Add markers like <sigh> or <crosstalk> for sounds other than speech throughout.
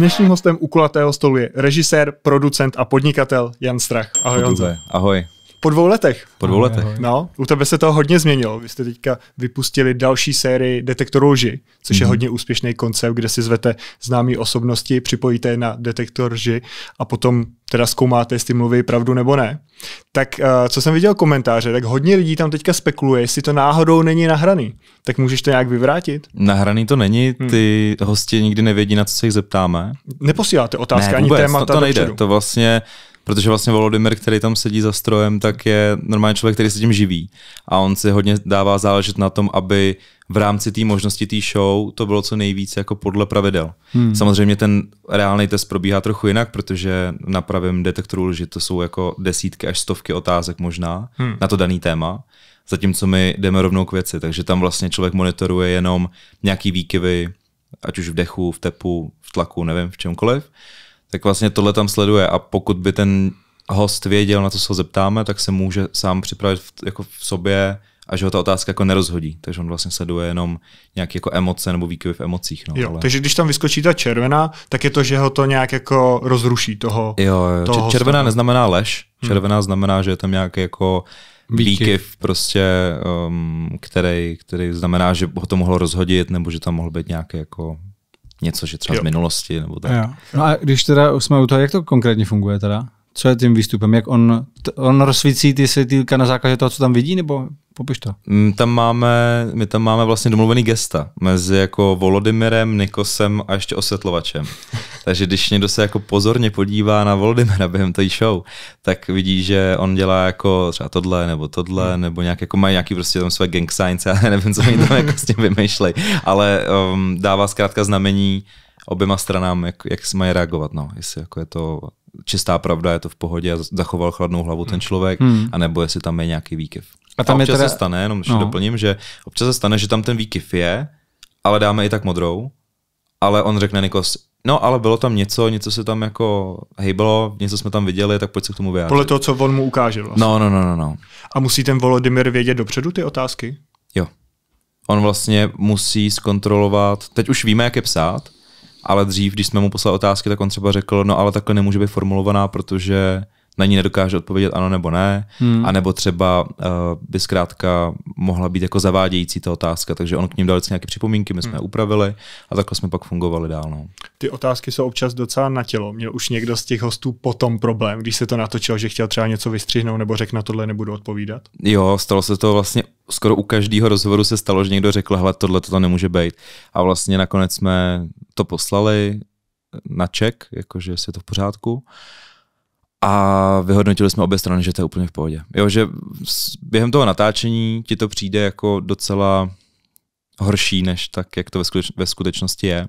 Dnešním hostem u kulatého stolu je režisér, producent a podnikatel Jan Strach. Ahoj, Honzo. Ahoj. Po dvou letech. Po dvou letech. No, u tebe se to hodně změnilo. Vy jste teďka vypustili další sérii Detektor lži, což je mhm. hodně úspěšný koncept, kde si zvete známé osobnosti, připojíte je na detektor lži a potom teda zkoumáte, jestli mluví pravdu nebo ne. Tak eh, co jsem viděl komentáře, tak hodně lidí tam teďka spekuluje, jestli to náhodou není nahraný. Tak můžeš to nějak vyvrátit? Nahraný to není, hmm. ty hmm. hosti nikdy nevědí, na co se jich zeptáme. Neposíláte otázky ne, vůbec, ani témata. To, to nejde, dopředu. to vlastně protože vlastně Volodymyr, který tam sedí za strojem, tak je normálně člověk, který se tím živí a on si hodně dává záležet na tom, aby v rámci té možnosti té show to bylo co nejvíce jako podle pravidel. Hmm. Samozřejmě ten reálný test probíhá trochu jinak, protože na pravém detektoru že to jsou jako desítky až stovky otázek možná hmm. na to daný téma, zatímco my jdeme rovnou k věci, takže tam vlastně člověk monitoruje jenom nějaký výkyvy, ať už v dechu, v tepu, v tlaku, nevím, v čemkoliv tak vlastně tohle tam sleduje a pokud by ten host věděl, na co se ho zeptáme, tak se může sám připravit v, jako v sobě a že ho ta otázka jako nerozhodí. Takže on vlastně sleduje jenom nějaké jako emoce nebo výkyvy v emocích. No, jo, ale... Takže když tam vyskočí ta červená, tak je to, že ho to nějak jako rozruší toho. Jo, jo. toho červená hosta. neznamená lež, hmm. červená hmm. znamená, že je tam nějaký jako výkyv, prostě, um, který, který znamená, že ho to mohlo rozhodit nebo že tam mohl být nějaký jako něco, že třeba jo. z minulosti nebo tak. Jo. No a když teda jsme u toho, jak to konkrétně funguje teda? co je tím výstupem? Jak on, on rozsvící ty světýlka na základě toho, co tam vidí, nebo popiš to? Mm, tam máme, my tam máme vlastně domluvený gesta mezi jako Volodymyrem, Nikosem a ještě osvětlovačem. <laughs> Takže když někdo se jako pozorně podívá na Volodymyra během té show, tak vidí, že on dělá jako třeba tohle, nebo tohle, hmm. nebo nějak jako mají nějaký prostě tam své gang science, já nevím, co oni tam jako s tím vymýšlej, ale um, dává zkrátka znamení, oběma stranám, jak, jak mají reagovat. No. Jestli jako je to čistá pravda, je to v pohodě a zachoval chladnou hlavu ten hmm. člověk, hmm. anebo jestli tam je nějaký výkyv. A tam a občas je teda... se stane, jenom no. doplním, že občas se stane, že tam ten výkyv je, ale dáme i tak modrou, ale on řekne Nikos, no ale bylo tam něco, něco se tam jako hejbalo, něco jsme tam viděli, tak pojď se k tomu vyjádřit. Podle toho, co on mu ukáže vlastně. No, no, no, no. no. A musí ten Volodymyr vědět dopředu ty otázky? Jo. On vlastně musí zkontrolovat, teď už víme, jak je psát, ale dřív, když jsme mu poslali otázky, tak on třeba řekl, no ale takhle nemůže být formulovaná, protože na ní nedokáže odpovědět ano nebo ne, hmm. a nebo třeba uh, by zkrátka mohla být jako zavádějící ta otázka, takže on k ním dal nějaké připomínky, my jsme hmm. je upravili a takhle jsme pak fungovali dál. No. Ty otázky jsou občas docela na tělo. Měl už někdo z těch hostů potom problém, když se to natočilo, že chtěl třeba něco vystřihnout nebo řekl na tohle nebudu odpovídat? Jo, stalo se to vlastně skoro u každého rozhovoru se stalo, že někdo řekl, hele, tohle to nemůže být. A vlastně nakonec jsme to poslali na ček, jakože je to v pořádku. A vyhodnotili jsme obě strany, že to je úplně v pohodě. Jo, že během toho natáčení ti to přijde jako docela horší, než tak, jak to ve, skutečnosti je.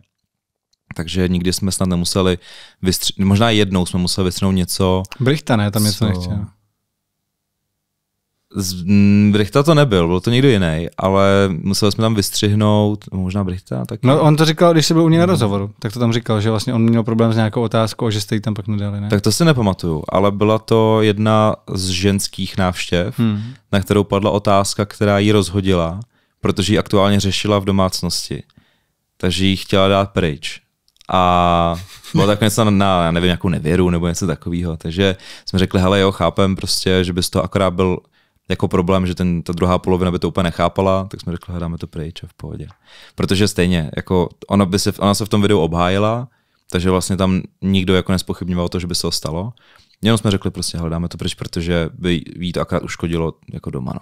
Takže nikdy jsme snad nemuseli vystři- možná jednou jsme museli vystřihnout něco. Brichta, ne? Tam něco co... nechtěl. Z mm, Brichta to nebyl, byl to někdo jiný, ale museli jsme tam vystřihnout, možná Brichta tak. No on to říkal, když se byl u něj na mhm. rozhovoru, tak to tam říkal, že vlastně on měl problém s nějakou otázkou a že jste jí tam pak nedali, ne? Tak to si nepamatuju, ale byla to jedna z ženských návštěv, hmm. na kterou padla otázka, která ji rozhodila, protože ji aktuálně řešila v domácnosti. Takže ji chtěla dát pryč a bylo tak něco na, na, já nevím, nějakou nevěru nebo něco takového. Takže jsme řekli, hele jo, chápem prostě, že bys to akorát byl jako problém, že ten, ta druhá polovina by to úplně nechápala, tak jsme řekli, hledáme to pryč a v pohodě. Protože stejně, jako ona, by se, ona se v tom videu obhájila, takže vlastně tam nikdo jako nespochybňoval to, že by se to stalo. Jenom jsme řekli prostě, hledáme to pryč, protože by jí to akorát uškodilo jako doma. No.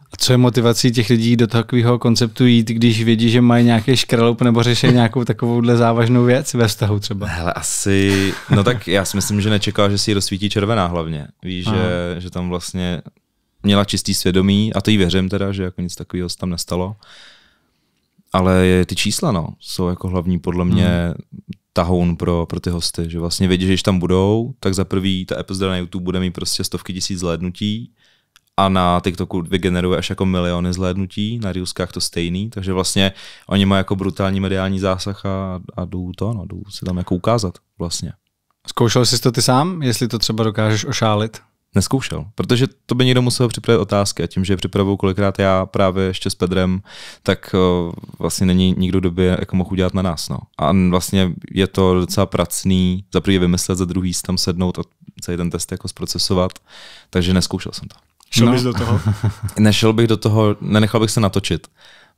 A co je motivací těch lidí do takového konceptu jít, když vědí, že mají nějaký škraloup nebo řeší nějakou takovouhle závažnou věc ve vztahu třeba? Hele, asi, no tak já si myslím, že nečekal, že si ji rozsvítí červená hlavně. Víš, že, že tam vlastně měla čistý svědomí a to jí věřím teda, že jako nic takového se tam nestalo. Ale je, ty čísla no, jsou jako hlavní podle mě hmm. tahoun pro, pro ty hosty, že vlastně vědí, že když tam budou, tak za prvý ta epizoda na YouTube bude mít prostě stovky tisíc zhlédnutí a na TikToku vygeneruje až jako miliony zhlédnutí, na Reelskách to stejný, takže vlastně oni mají jako brutální mediální zásah a, a jdou to, no, jdou se tam jako ukázat vlastně. Zkoušel jsi to ty sám, jestli to třeba dokážeš ošálit? neskoušel, protože to by někdo musel připravit otázky a tím, že je připravuju kolikrát já právě ještě s Pedrem, tak eh, vlastně není nikdo, kdo by jako mohl udělat na nás. No. A vlastně je to docela pracný, za prvý vymyslet, za druhý tam sednout a celý ten test jako zprocesovat, takže neskoušel jsem to. Šel no. bys do toho? <laughs> Nešel bych do toho, nenechal bych se natočit,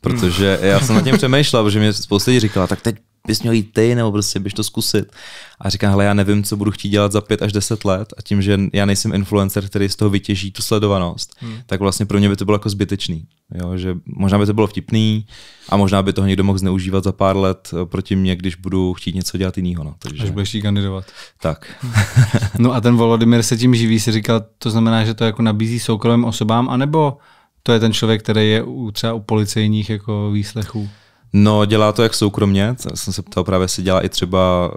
protože já jsem nad tím přemýšlel, že mě spousta lidí říkala, tak teď bys měl jít ty, nebo prostě běž to zkusit. A říkám, hele, já nevím, co budu chtít dělat za pět až deset let a tím, že já nejsem influencer, který z toho vytěží tu sledovanost, hmm. tak vlastně pro mě by to bylo jako zbytečný. Jo? Že možná by to bylo vtipný a možná by toho někdo mohl zneužívat za pár let eh, proti mě, když budu chtít něco dělat jiného. No. Takže... Až budeš kandidovat. Tak. <laughs> no a ten Volodymyr se tím živí, si říkal, to znamená, že to jako nabízí soukromým osobám, anebo to je ten člověk, který je u, třeba u policejních jako výslechů? No, dělá to jak soukromně, jsem se ptal právě, jestli dělá i třeba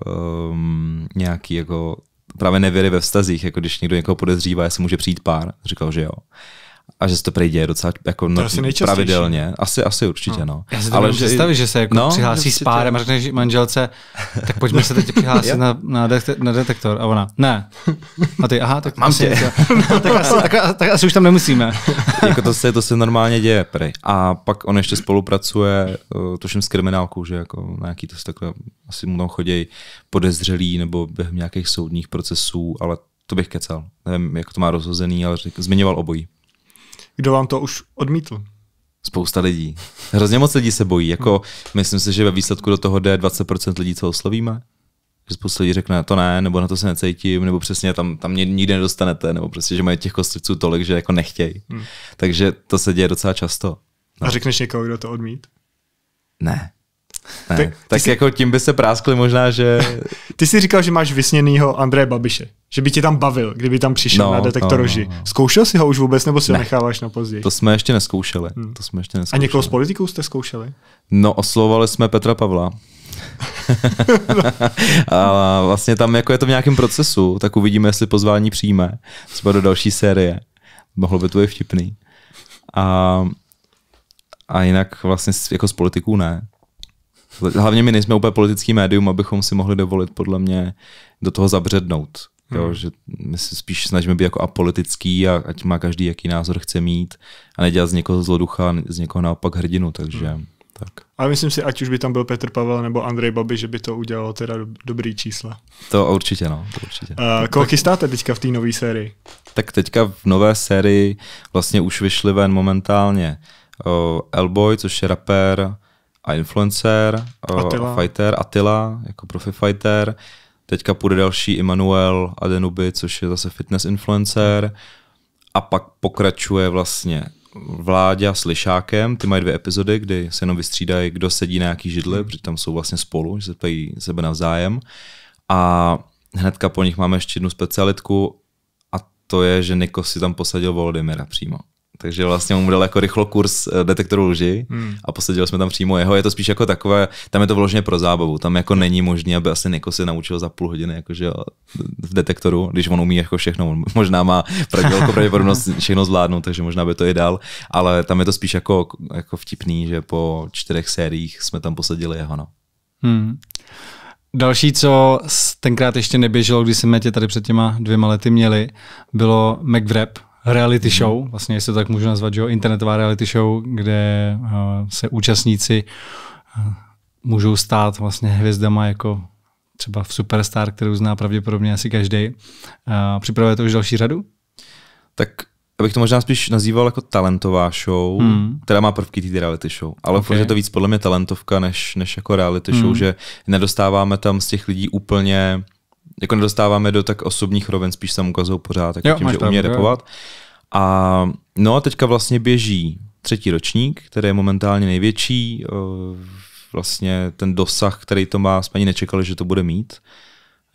um, nějaký jako právě nevěry ve vztazích, jako když někdo někoho podezřívá, jestli může přijít pár, říkal, že jo a že se to prejde docela jako no, pravidelně. Asi, asi určitě, no. no. Já si to Ale že... že se jako no, přihlásí s párem a řekneš manželce, tak pojďme se teď přihlásit <laughs> na, na, de- na, detektor. A ona, ne. A ty, aha, tak mám tě. tě. <laughs> No, tak, asi, tak, tak, asi už tam nemusíme. <laughs> jako to se, to se normálně děje, prej. A pak on ještě spolupracuje, eh, tuším s kriminálkou, že jako nějaký to takhle, asi mu tam chodí podezřelí nebo během nějakých soudních procesů, ale to bych kecal. Nevím, jak to má rozhozený, ale řek, zmiňoval obojí. Kdo vám to už odmítl? Spousta lidí. Hrozně moc lidí se bojí. Jako, myslím si, že ve výsledku do toho jde 20% lidí, co oslovíme. Že spousta lidí řekne, to ne, nebo na to se necítím, nebo přesně tam, tam nikdy nedostanete, nebo prostě, že mají těch kostlivců tolik, že jako nechtějí. Hmm. Takže to se děje docela často. No. A řekneš někoho, kdo to odmít? Ne. Ne, tak, ty jsi, jako tím by se práskli možná, že... Ty jsi říkal, že máš vysněnýho Andreje Babiše. Že by tě tam bavil, kdyby tam přišel no, na no, detektor no, no, no. Zkoušel jsi ho už vůbec, nebo si ne, ho necháváš na později? To jsme ještě neskoušeli. Hmm. To jsme ještě neskoušeli. A někoho z politiků jste zkoušeli? No, oslovovali jsme Petra Pavla. <laughs> a vlastně tam jako je to v nějakém procesu, tak uvidíme, jestli pozvání přijme. Třeba do další série. Mohlo by to být vtipný. A, a jinak vlastně jako z politiků ne. Hlavně my nejsme úplně politický médium, abychom si mohli dovolit podle mě do toho zabřednout. Hmm. že my se spíš snažíme být jako apolitický a ať má každý, jaký názor chce mít a nedělat z někoho zloducha, z někoho naopak hrdinu, takže... Hmm. Tak. A myslím si, ať už by tam byl Petr Pavel nebo Andrej Babi, že by to udělalo teda dobrý čísla. To určitě, no. To určitě. Uh, koho chystáte teďka v té nové sérii? Tak teďka v nové sérii vlastně už vyšli ven momentálně Elboy, což je rapper, a influencer, eh, Attila. A fighter, Attila, jako profi fighter. Teďka půjde další Immanuel Adenuby, což je zase fitness influencer. A pak pokračuje vlastně Vláďa s Lišákem, ty mají dvě epizody, kdy se jenom vystřídají, kdo sedí na jaký židli, protože tam jsou vlastně spolu, že se ptají sebe navzájem. A hnedka po nich máme ještě jednu specialitku a to je, že Niko si tam posadil Voldemira přímo. Takže vlastně mu dal jako rychlo kurz eh, detektoru lži hmm. a posadili jsme tam přímo jeho. Je to spíš jako takové, tam je to vložně pro zábavu. Tam jako není možné, aby asi Niko se naučil za půl hodiny jakože eh, v detektoru, když on umí jako všechno. On možná má velkou jako pravděpodobnost <laughs> všechno zvládnout, takže možná by to i dal. Ale tam je to spíš jako, jako vtipný, že po čtyřech sériích jsme tam posadili jeho. No. Hmm. Další, co tenkrát ještě neběželo, když jsme tě tady před těma dvěma lety měli, bylo McWrap, reality show, vlastně jestli to tak můžu nazvat, že jo, internetová reality show, kde uh, se účastníci uh, můžou stát vlastně hvězdama jako třeba v Superstar, kterou zná pravděpodobně asi každý. Uh, připravuje to už další řadu? Tak abych to možná spíš nazýval jako talentová show, hmm. která má prvky té reality show, ale okay. je to víc podle mě talentovka než, než jako reality hmm. show, že nedostáváme tam z těch lidí úplně jako nedostáváme do tak osobních rovin, spíš se ukazují pořád, jako tak jo, tím, že umí repovat. A no a teďka vlastně běží třetí ročník, který je momentálně největší. Eh, vlastně ten dosah, který to má, jsme ani nečekali, že to bude mít.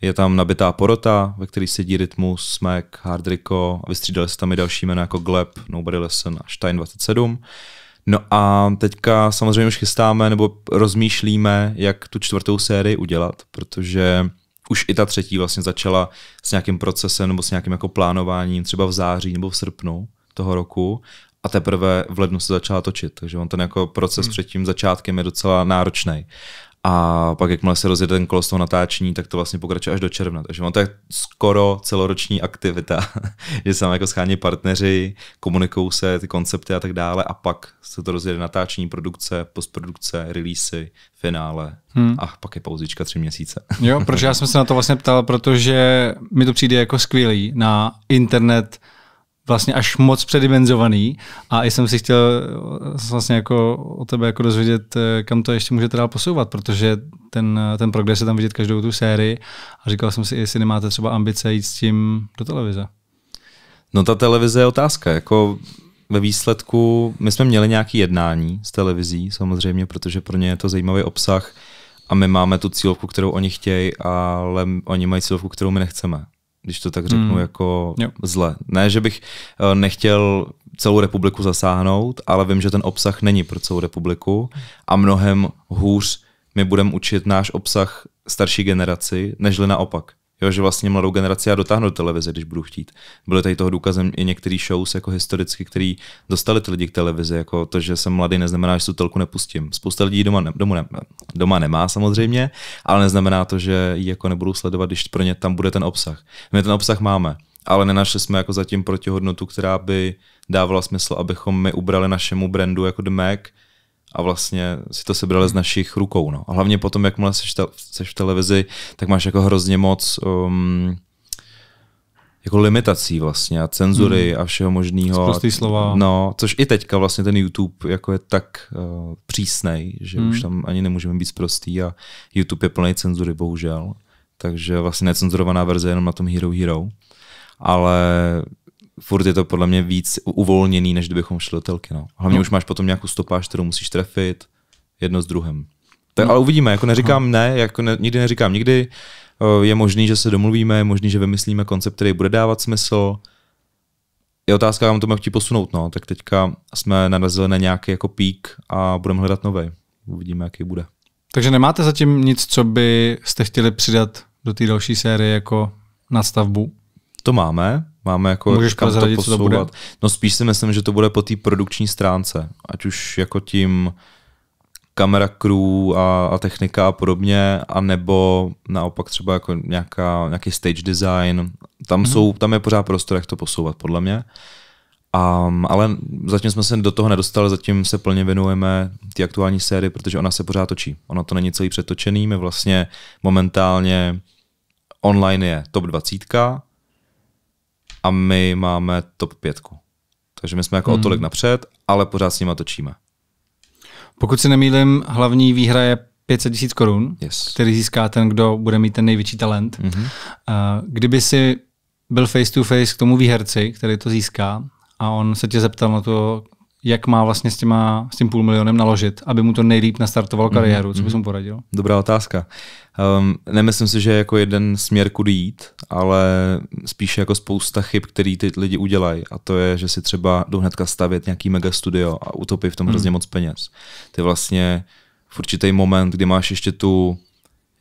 Je tam nabitá porota, ve který sedí Rytmus, Smek, hardrico, a vystřídali se tam i další jména jako Gleb, Nobody Lesson a Stein 27. No a teďka samozřejmě už chystáme nebo rozmýšlíme, jak tu čtvrtou sérii udělat, protože už i ta třetí vlastně začala s nějakým procesem nebo s nějakým jako plánováním třeba v září nebo v srpnu toho roku a teprve v lednu se začala točit, takže on ten jako proces hmm. před tím začátkem je docela náročný. A pak, jakmile se rozjede ten kolos toho natáčení, tak to vlastně pokračuje až do června. Takže on to je skoro celoroční aktivita, <laughs> že se jako schání partneři, komunikují se ty koncepty a tak dále. A pak se to rozjede natáčení, produkce, postprodukce, release, finále. Hmm. A pak je pauzička tři měsíce. jo, proč já jsem se na to vlastně ptal, protože mi to přijde jako skvělý na internet vlastně až moc předimenzovaný a i jsem si chtěl eh, vlastně jako o tebe jako dozvědět, eh, kam to ještě můžete dál posouvat, protože ten, eh, ten progres je tam vidět každou tu sérii a říkal jsem si, jestli nemáte třeba ambice jít s tím do televize. No ta televize je otázka, jako ve výsledku, my jsme měli nějaké jednání s televizí samozřejmě, protože pro ně je to zajímavý obsah a my máme tu cílovku, kterou oni chtějí, ale oni mají cílovku, kterou my nechceme když to tak řeknu, hmm. jako jo. zle. Ne, že bych eh, nechtěl celou republiku zasáhnout, ale vím, že ten obsah není pro celou republiku a mnohem hůř my budeme učit náš obsah starší generaci, nežli naopak jo, že vlastně mladou generaci já dotáhnu do televize, když budu chtít. Byly tady toho důkazem i některý shows jako historicky, který dostali ty lidi k televizi, jako to, že jsem mladý, neznamená, že tu telku nepustím. Spousta lidí doma, ne, doma, ne, doma nemá samozřejmě, ale neznamená to, že ji jako nebudu sledovat, když pro ně tam bude ten obsah. My ten obsah máme, ale nenašli jsme jako zatím protihodnotu, která by dávala smysl, abychom my ubrali našemu brandu jako The Mac, a vlastně si to sebrali z našich rukou. No. A hlavně potom, jakmile seš, seš v televizi, tak máš jako hrozně moc um, jako limitací vlastně a cenzury hmm. a všeho možného. Prostý slova. No, což i teďka vlastně ten YouTube jako je tak uh, přísný, že hmm. už tam ani nemůžeme být prostý a YouTube je plný cenzury, bohužel. Takže vlastně necenzurovaná verze jenom na tom Hero Hero. Ale furt je to podle mě víc uvolněný, než kdybychom šli do telky. No. Hlavně no. už máš potom nějakou stopáž, kterou musíš trefit, jedno s druhým. Tak, no. Ale uvidíme, jako neříkám Aha. ne, jako ne, nikdy neříkám nikdy. Je možný, že se domluvíme, je možný, že vymyslíme koncept, který bude dávat smysl. Je otázka, kam to mám chtít posunout. No. Tak teďka jsme narazili na nějaký jako pík a budeme hledat nový. Uvidíme, jaký bude. Takže nemáte zatím nic, co byste chtěli přidat do té další série jako nadstavbu? To máme máme jako Můžeš kam to posouvat. Co to bude? No spíš si myslím, že to bude po té produkční stránce, ať už jako tím kamera crew a, a technika a podobně, nebo naopak třeba jako nějaká, nějaký stage design. Tam, mm-hmm. jsou, tam je pořád prostor, jak to posouvat, podle mě. Um, ale zatím jsme se do toho nedostali, zatím se plně věnujeme ty aktuální sérii, protože ona se pořád točí. Ono to není celý přetočený, my vlastně momentálně online je top 20, a my máme top pětku. Takže my jsme jako hmm. o tolik hmm. napřed, ale pořád s nima točíme. Pokud si nemýlím, hlavní výhra je 500 tisíc korun, yes. který získá ten, kdo bude mít ten největší talent. Mm-hmm. Kdyby si byl face to face k tomu výherci, který to získá, a on se tě zeptal na to, jak má vlastně s, těma, s tím půl milionem naložit, aby mu to nejlíp nastartovalo mhm, kariéru. Mm-hmm. Co bys mhm. mu poradil? Dobrá otázka. Um, nemyslím si, že je jako jeden směr, kudy jít, ale spíše jako spousta chyb, který ty lidi udělají. A to je, že si třeba jdou hnedka stavět nějaký mega studio a utopí v tom mm. hrozně moc peněz. Ty vlastně v určitý moment, kdy máš ještě tu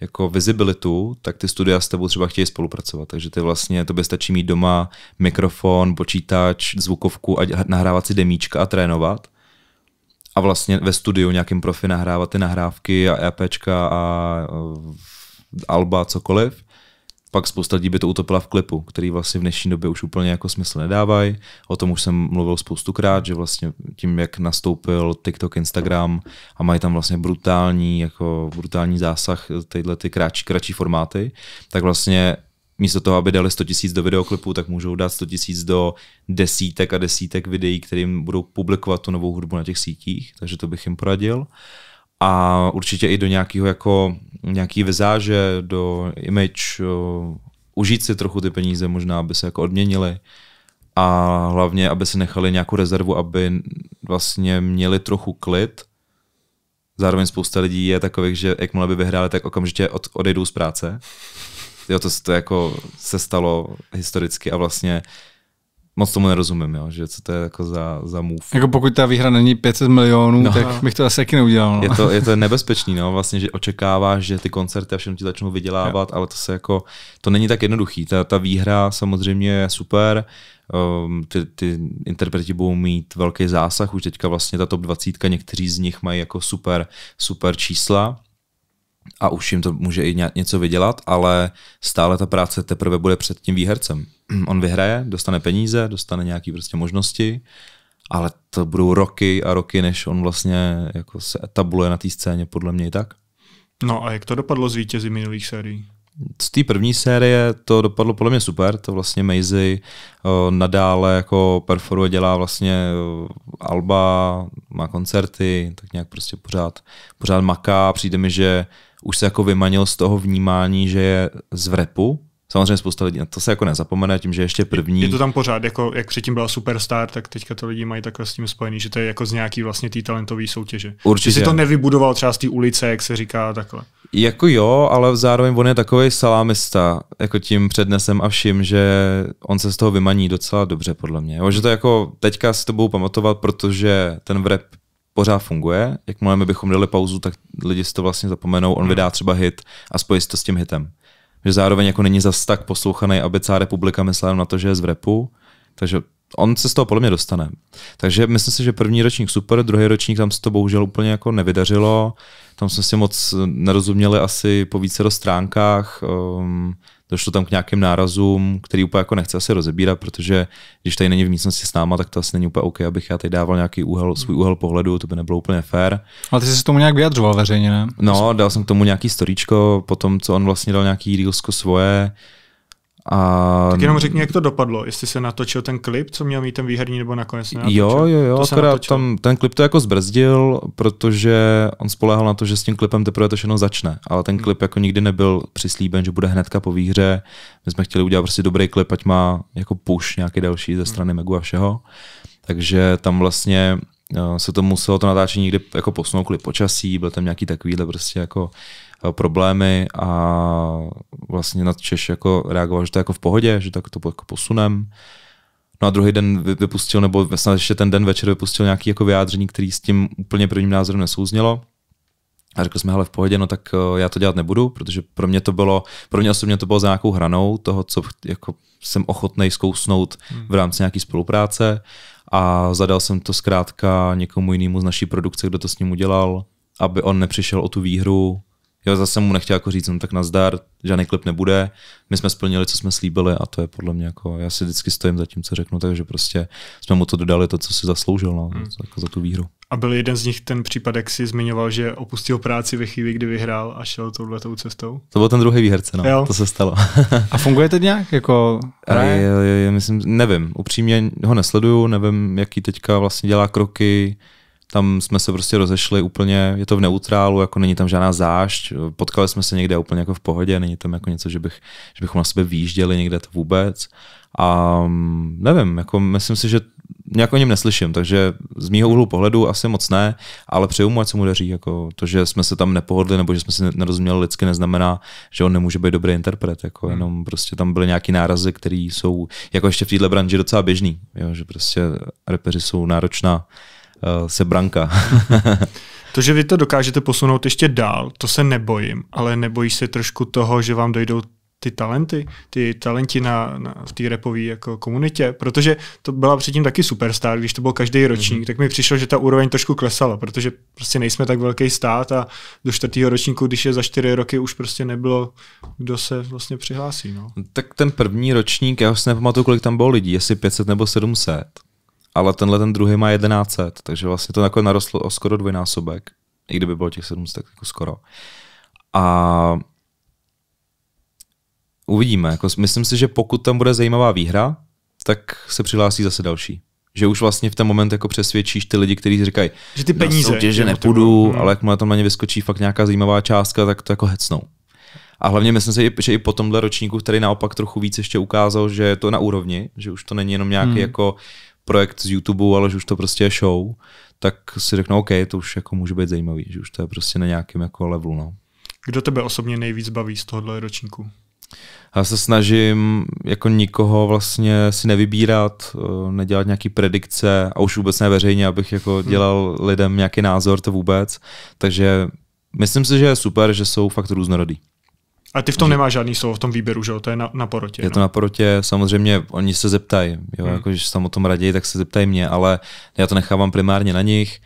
jako vizibilitu, tak ty studia s tebou třeba chtějí spolupracovat. Takže ty vlastně, to by stačí mít doma mikrofon, počítač, zvukovku a nahrávat si demíčka a trénovat. A vlastně ve studiu nějakým profi nahrávat ty nahrávky a EPčka a alba, cokoliv. Pak spousta lidí by to utopila v klipu, který vlastně v dnešní době už úplně jako smysl nedávají. O tom už jsem mluvil spoustukrát, že vlastně tím, jak nastoupil TikTok, Instagram a mají tam vlastně brutální, jako brutální zásah tyhle ty kratší, kratší formáty, tak vlastně místo toho, aby dali 100 tisíc do videoklipu, tak můžou dát 100 tisíc do desítek a desítek videí, kterým budou publikovat tu novou hudbu na těch sítích, takže to bych jim poradil. A určitě i do nějakého jako nějaký vizáže, do image, uh, užít si trochu ty peníze možná, aby se jako odměnili a hlavně, aby si nechali nějakou rezervu, aby vlastně měli trochu klid. Zároveň spousta lidí je takových, že jakmile by vyhráli, tak okamžitě od, odejdou z práce. Jo, to, to jako se stalo historicky a vlastně moc tomu nerozumím, jo, že co to je jako za, za move. Jako pokud ta výhra není 500 milionů, no. tak bych to asi taky neudělal. No. Je, to, je to nebezpečný, no, vlastně, že očekáváš, že ty koncerty a všechno ti začnou vydělávat, jo. ale to se jako, to není tak jednoduchý. Ta, ta výhra samozřejmě je super, um, ty, ty interpreti budou mít velký zásah, už teďka vlastně ta top 20, někteří z nich mají jako super, super čísla, a už jim to může i něco vydělat, ale stále ta práce teprve bude před tím výhercem. <clears throat> On vyhraje, dostane peníze, dostane nějaké prostě možnosti, ale to budou roky a roky, než on vlastně jako se etabluje na té scéně, podle mě i tak. No a jak to dopadlo z vítězí minulých sérií? Z té první série to dopadlo podle mě super, to vlastně Maisy eh, nadále jako perforuje, dělá vlastně eh, Alba, má koncerty, tak nějak prostě pořád, pořád maká, přijde mi, že už se jako vymanil z toho vnímání, že je z repu. Samozřejmě spousta lidí to se jako nezapomene tím, že ještě první. Je to tam pořád, jako jak předtím byla Superstar, tak teďka to lidi mají takhle s tím spojený, že to je jako z nějaký vlastně té talentové soutěže. Určitě. Že si to nevybudoval třeba z té ulice, jak se říká takhle. Jako jo, ale zároveň on je takový salámista, jako tím přednesem a vším, že on se z toho vymaní docela dobře, podle mě. Jo, že to jako teďka si to budou pamatovat, protože ten rap pořád funguje. Jakmile my bychom dali pauzu, tak lidi si to vlastně zapomenou. On hmm. vydá třeba hit a spojí to s tím hitem. Že zároveň jako není zas tak poslouchaný, aby celá republika myslela na to, že je z repu. Takže on se z toho podle mě dostane. Takže myslím si, že první ročník super, druhý ročník tam se to bohužel úplně jako nevydařilo. Tam jsme si moc nerozuměli asi po více stránkách. Um, došlo tam k nějakým nárazům, který úplně jako nechce asi rozebírat, protože když tady není v místnosti s náma, tak to asi není úplně OK, abych já tady dával nějaký úhel, svůj úhel pohledu, to by nebylo úplně fair. Ale ty jsi se tomu nějak vyjadřoval veřejně, ne? No, dal jsem k tomu nějaký storíčko, potom co on vlastně dal nějaký reelsko svoje, a... Tak jenom řekni, jak to dopadlo, jestli se natočil ten klip, co měl mít ten výherní, nebo nakonec se natočil. Jo, jo, jo, to akorát tam ten klip to jako zbrzdil, protože on spolehal na to, že s tím klipem teprve to všechno začne, ale ten hmm. klip jako nikdy nebyl přislíben, že bude hnedka po výhře. My jsme chtěli udělat prostě dobrý klip, ať má jako push nějaký další ze hmm. strany Megu a všeho. Takže tam vlastně eh, se to muselo to natáčení někdy jako posunout kvůli počasí, byl tam nějaký takovýhle prostě jako Eh, problémy a vlastně nad Češ jako reagoval, že to je jako v pohodě, že tak to jako posunem. No a druhý den vypustil, nebo snad ještě ten den večer vypustil nějaký jako vyjádření, který s tím úplně prvním názorem nesouznělo. A řekl jsme, hele, v pohodě, no tak eh, já to dělat nebudu, protože pro mě to bylo, pro mě osobně to bylo za nějakou hranou toho, co jako jsem ochotný zkousnout hmm. v rámci nějaké spolupráce a zadal jsem to zkrátka někomu jinému z naší produkce, kdo to s ním udělal, aby on nepřišel o tu výhru jo, zase mu nechtěl jako říct, no tak nazdar, žádný klip nebude, my jsme splnili, co jsme slíbili a to je podle mě jako, já si vždycky stojím za tím, co řeknu, takže prostě jsme mu to dodali, to, co si zasloužil, no, hmm. jako za tu výhru. A byl jeden z nich ten případ, jak si zmiňoval, že opustil práci ve chvíli, kdy vyhrál a šel touhletou cestou? To byl ten druhý výherce, no, jo. to se stalo. a funguje to nějak? Jako... <laughs> Je, je, je, myslím, nevím, upřímně ho nesleduju, nevím, jaký teďka vlastně dělá kroky, tam jsme se prostě rozešli úplně, je to v neutrálu, jako není tam žádná zášť, potkali jsme se někde úplně jako v pohodě, není tam jako něco, že, bych, že bychom na sebe výjížděli někde to vůbec. A mm, nevím, jako myslím si, že nějak o něm neslyším, takže z mýho úhlu pohledu asi moc ne, ale přeju mu, ať se mu daří. Jako to, že jsme se tam nepohodli nebo že jsme si nerozuměli lidsky, neznamená, že on nemůže být dobrý interpret. Jako hmm. Jenom prostě tam byly nějaký nárazy, které jsou jako ještě v této branži docela běžný. Jo? Že prostě repeři jsou náročná Eh, sebranka. to, že vy to dokážete posunout ještě dál, to se nebojím, ale nebojí se trošku toho, že vám dojdou ty talenty, ty talenti na, na, v té repové jako komunitě, protože to byla předtím taky superstar, když to byl každý mhm. ročník, mm-hmm. tak mi přišlo, že ta úroveň trošku klesala, protože prostě nejsme tak velký stát a do čtvrtého ročníku, když je za čtyři roky, už prostě nebylo, kdo se vlastně přihlásí. No. Tak ten první ročník, já si nepamatuju, kolik tam bylo lidí, jestli 500 nebo 700 ale tenhle ten druhý má 1100, takže vlastně to jako narostlo o skoro dvojnásobek, i kdyby bylo těch 700, tak jako skoro. A uvidíme. Jako myslím si, že pokud tam bude zajímavá výhra, tak se přihlásí zase další. Že už vlastně v ten moment jako přesvědčíš ty lidi, kteří říkají, že ty peníze. Soutě, že nepůjdu, hmm. ale jakmile tam na ně vyskočí fakt nějaká zajímavá částka, tak to jako hecnou. A hlavně myslím si, že i po tomhle ročníku, který naopak trochu víc ještě ukázal, že je to na úrovni, že už to není jenom nějaký hmm. jako projekt z YouTube, ale že už to prostě je show, tak si řeknu, OK, to už jako může být zajímavý, že už to je prostě na nějakém jako levelu. No. Kdo tebe osobně nejvíc baví z tohohle ročníku? Já se snažím jako nikoho vlastně si nevybírat, eh, nedělat nějaký predikce a už vůbec ne veřejně, abych jako hmm. dělal lidem nějaký názor, to vůbec. Takže myslím si, že je super, že jsou fakt různorodý. A ty v tom nemáš žádný slovo, v tom výběru, že jo? To je na, na porotě. Je no. to na porotě, samozřejmě oni se zeptají, jo, hmm. jako, když tam o tom raději, tak se zeptají mě, ale já to nechávám primárně na nich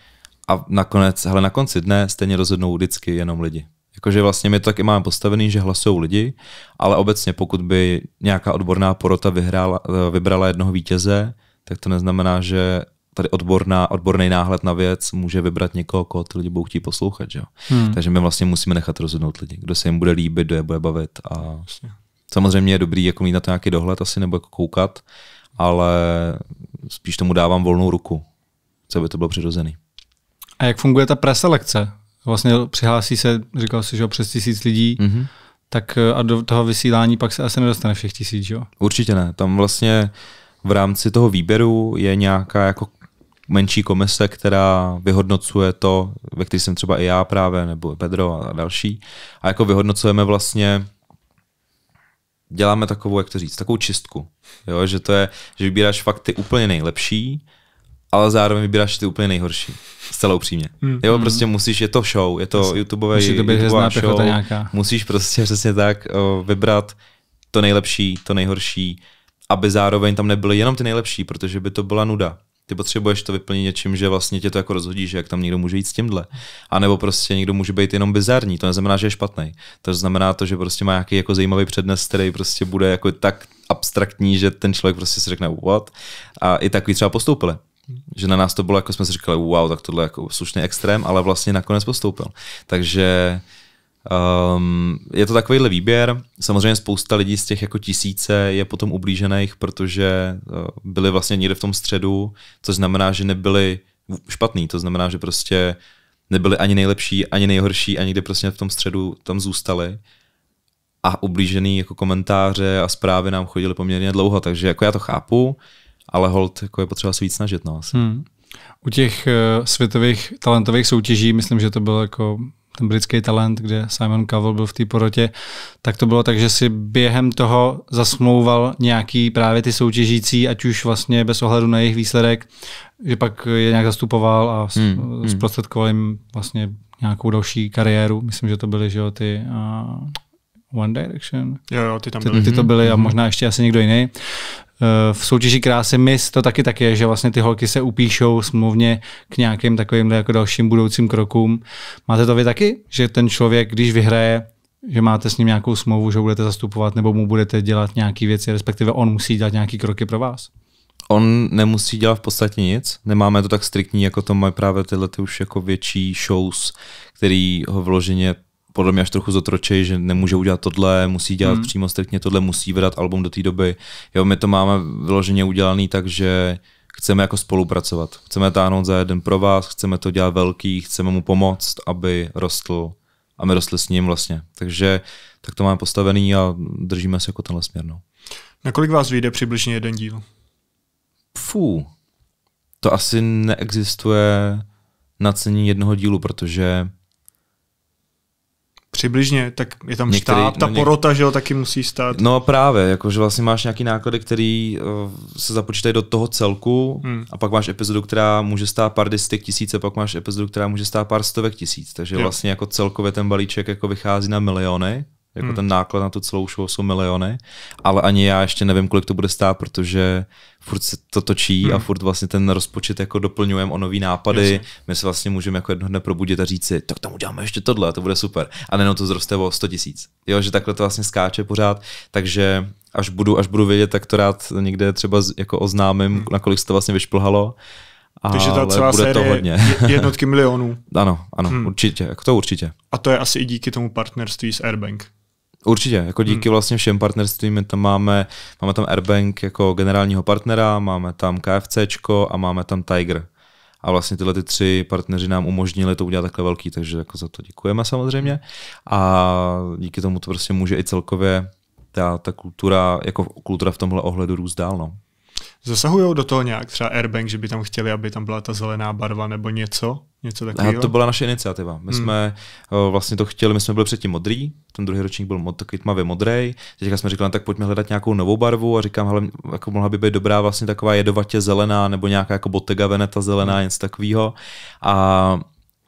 a nakonec, hele, na konci dne stejně rozhodnou vždycky jenom lidi. Jakože vlastně my to taky máme postavený, že hlasují lidi, ale obecně pokud by nějaká odborná porota vyhrála, vybrala jednoho vítěze, tak to neznamená, že tady odborná, odborný náhled na věc může vybrat někoho, koho ty lidi budou chtít poslouchat. Že? Hmm. Takže my vlastně musíme nechat rozhodnout lidi, kdo se jim bude líbit, kdo je bude bavit. A samozřejmě je dobrý jako mít na to nějaký dohled asi nebo jako koukat, ale spíš tomu dávám volnou ruku, co by to bylo přirozený. A jak funguje ta preselekce? Vlastně přihlásí se, říkal jsi, že o přes tisíc lidí, mm-hmm. tak eh, a do toho vysílání pak se asi nedostane všech tisíc, jo? Určitě ne. Tam vlastně v rámci toho výběru je nějaká jako menší komise, která vyhodnocuje to, ve který jsem třeba i já právě, nebo Pedro a další. A jako vyhodnocujeme vlastně děláme takovou, jak to říct, takovou čistku. Jo? Že to je, že vybíráš fakt ty úplně nejlepší, ale zároveň vybíráš ty úplně nejhorší. Zcela upřímně. Hmm. jo, prostě musíš, je to show, je to Jasně. Musí to být show. Nějaká. Musíš prostě přesně tak o, eh, vybrat to nejlepší, to nejhorší, aby zároveň tam nebyly jenom ty nejlepší, protože by to byla nuda ty potřebuješ to vyplnit něčím, že vlastně tě to jako rozhodí, že jak tam někdo může jít s tímhle. A nebo prostě někdo může být jenom bizarní, to neznamená, že je špatný. To znamená to, že prostě má nějaký jako zajímavý přednes, který prostě bude jako tak abstraktní, že ten člověk prostě si řekne what. A i takový třeba postoupili. Že na nás to bylo, jako jsme si říkali, wow, tak tohle je jako slušný extrém, ale vlastně nakonec postoupil. Takže Um, je to takovýhle výběr. Samozřejmě spousta lidí z těch jako tisíce je potom ublížených, protože eh, byli vlastně někde v tom středu, což znamená, že nebyli špatný. To znamená, že prostě nebyli ani nejlepší, ani nejhorší, ani kde prostě v tom středu tam zůstali. A ublížený jako komentáře a zprávy nám chodily poměrně dlouho, takže jako já to chápu, ale hold jako je potřeba se víc snažit. No, asi. Hmm. U těch uh, světových talentových soutěží, myslím, že to bylo jako ten britský talent, kde Simon Cowell byl v té porotě, tak to bylo tak, že si během toho zasmlouval nějaký právě ty soutěžící, ať už vlastně bez ohledu na jejich výsledek, že pak je nějak zastupoval a hmm, hmm, zprostředkoval jim vlastně nějakou další kariéru. Myslím, že to byly že jo, ty uh, One Direction. Jo, jo, ty tam byly. Ty, ty to mhm. byly a mhm. možná ještě asi někdo jiný. Eh, v soutěži krásy MIS to taky tak je, že vlastně ty holky se upíšou smluvně k nějakým takovým jako dalším budoucím krokům. Máte to vy taky, že ten člověk, když vyhraje, že máte s ním nějakou smlouvu, že ho budete zastupovat nebo mu budete dělat nějaké věci, respektive on musí dělat nějaké kroky pro vás? On nemusí dělat v podstatě nic, nemáme to tak striktní, jako to mají právě tyhle ty už jako větší shows, který ho vloženě podle mě až trochu zotročej, že nemůže udělat tohle, musí dělat hmm. přímo striktně tohle, musí vydat album do té doby. Jo, my to máme vyloženě udělaný tak, že chceme jako spolupracovat. Chceme táhnout za jeden pro vás, chceme to dělat velký, chceme mu pomoct, aby rostl a my rostli s ním vlastně. Takže tak to máme postavený a držíme se jako tenhle směr. No. Na kolik vás vyjde přibližně jeden díl? Fú, to asi neexistuje na cení jednoho dílu, protože Přibližně, tak je tam Některý, štáb, no ta no, něk... porota, že jo, taky musí stát. No právě, jakože vlastně máš nějaký náklady, který uh, se započítají do toho celku hmm. a pak máš epizodu, která může stát pár desítek tisíc a pak máš epizodu, která může stát pár stovek tisíc, takže jo. vlastně jako celkově ten balíček jako vychází na miliony jako hmm. ten náklad na tu celou show jsou miliony, ale ani já ještě nevím, kolik to bude stát, protože furt se to točí hmm. a furt vlastně ten rozpočet jako doplňujeme o nový nápady. Jasně. My se vlastně můžeme jako jednoho dne probudit a říct si, tak tam uděláme ještě tohle, to bude super. A nejenom to zroste o 100 tisíc. Jo, že takhle to vlastně skáče pořád, takže až budu, až budu vědět, tak to rád někde třeba jako oznámím, hmm. nakolik se to vlastně vyšplhalo. A Takže ta celá bude série to hodně. jednotky milionů. <laughs> ano, ano, hmm. určitě, jako to určitě. A to je asi i díky tomu partnerství s Airbank. Určitě, jako díky hmm. vlastně všem partnerstvím, my tam máme, máme tam Airbank jako generálního partnera, máme tam KFCčko a máme tam Tiger. A vlastně tyhle ty tři partneři nám umožnili to udělat takhle velký, takže jako za to děkujeme samozřejmě. A díky tomu to prostě může i celkově ta, ta kultura, jako kultura v tomhle ohledu růst dál. No. Zasahují do toho nějak třeba Airbank, že by tam chtěli, aby tam byla ta zelená barva nebo něco? Něco takového? To byla naše iniciativa. My hmm. jsme o, eh, vlastně to chtěli, my jsme byli předtím modrý, ten druhý ročník byl mod, takový tmavě modrý. Teďka jsme říkali, no, tak pojďme hledat nějakou novou barvu a říkám, hele, jako mohla by být dobrá vlastně taková jedovatě zelená nebo nějaká jako Bottega Veneta zelená, hmm. něco takového. A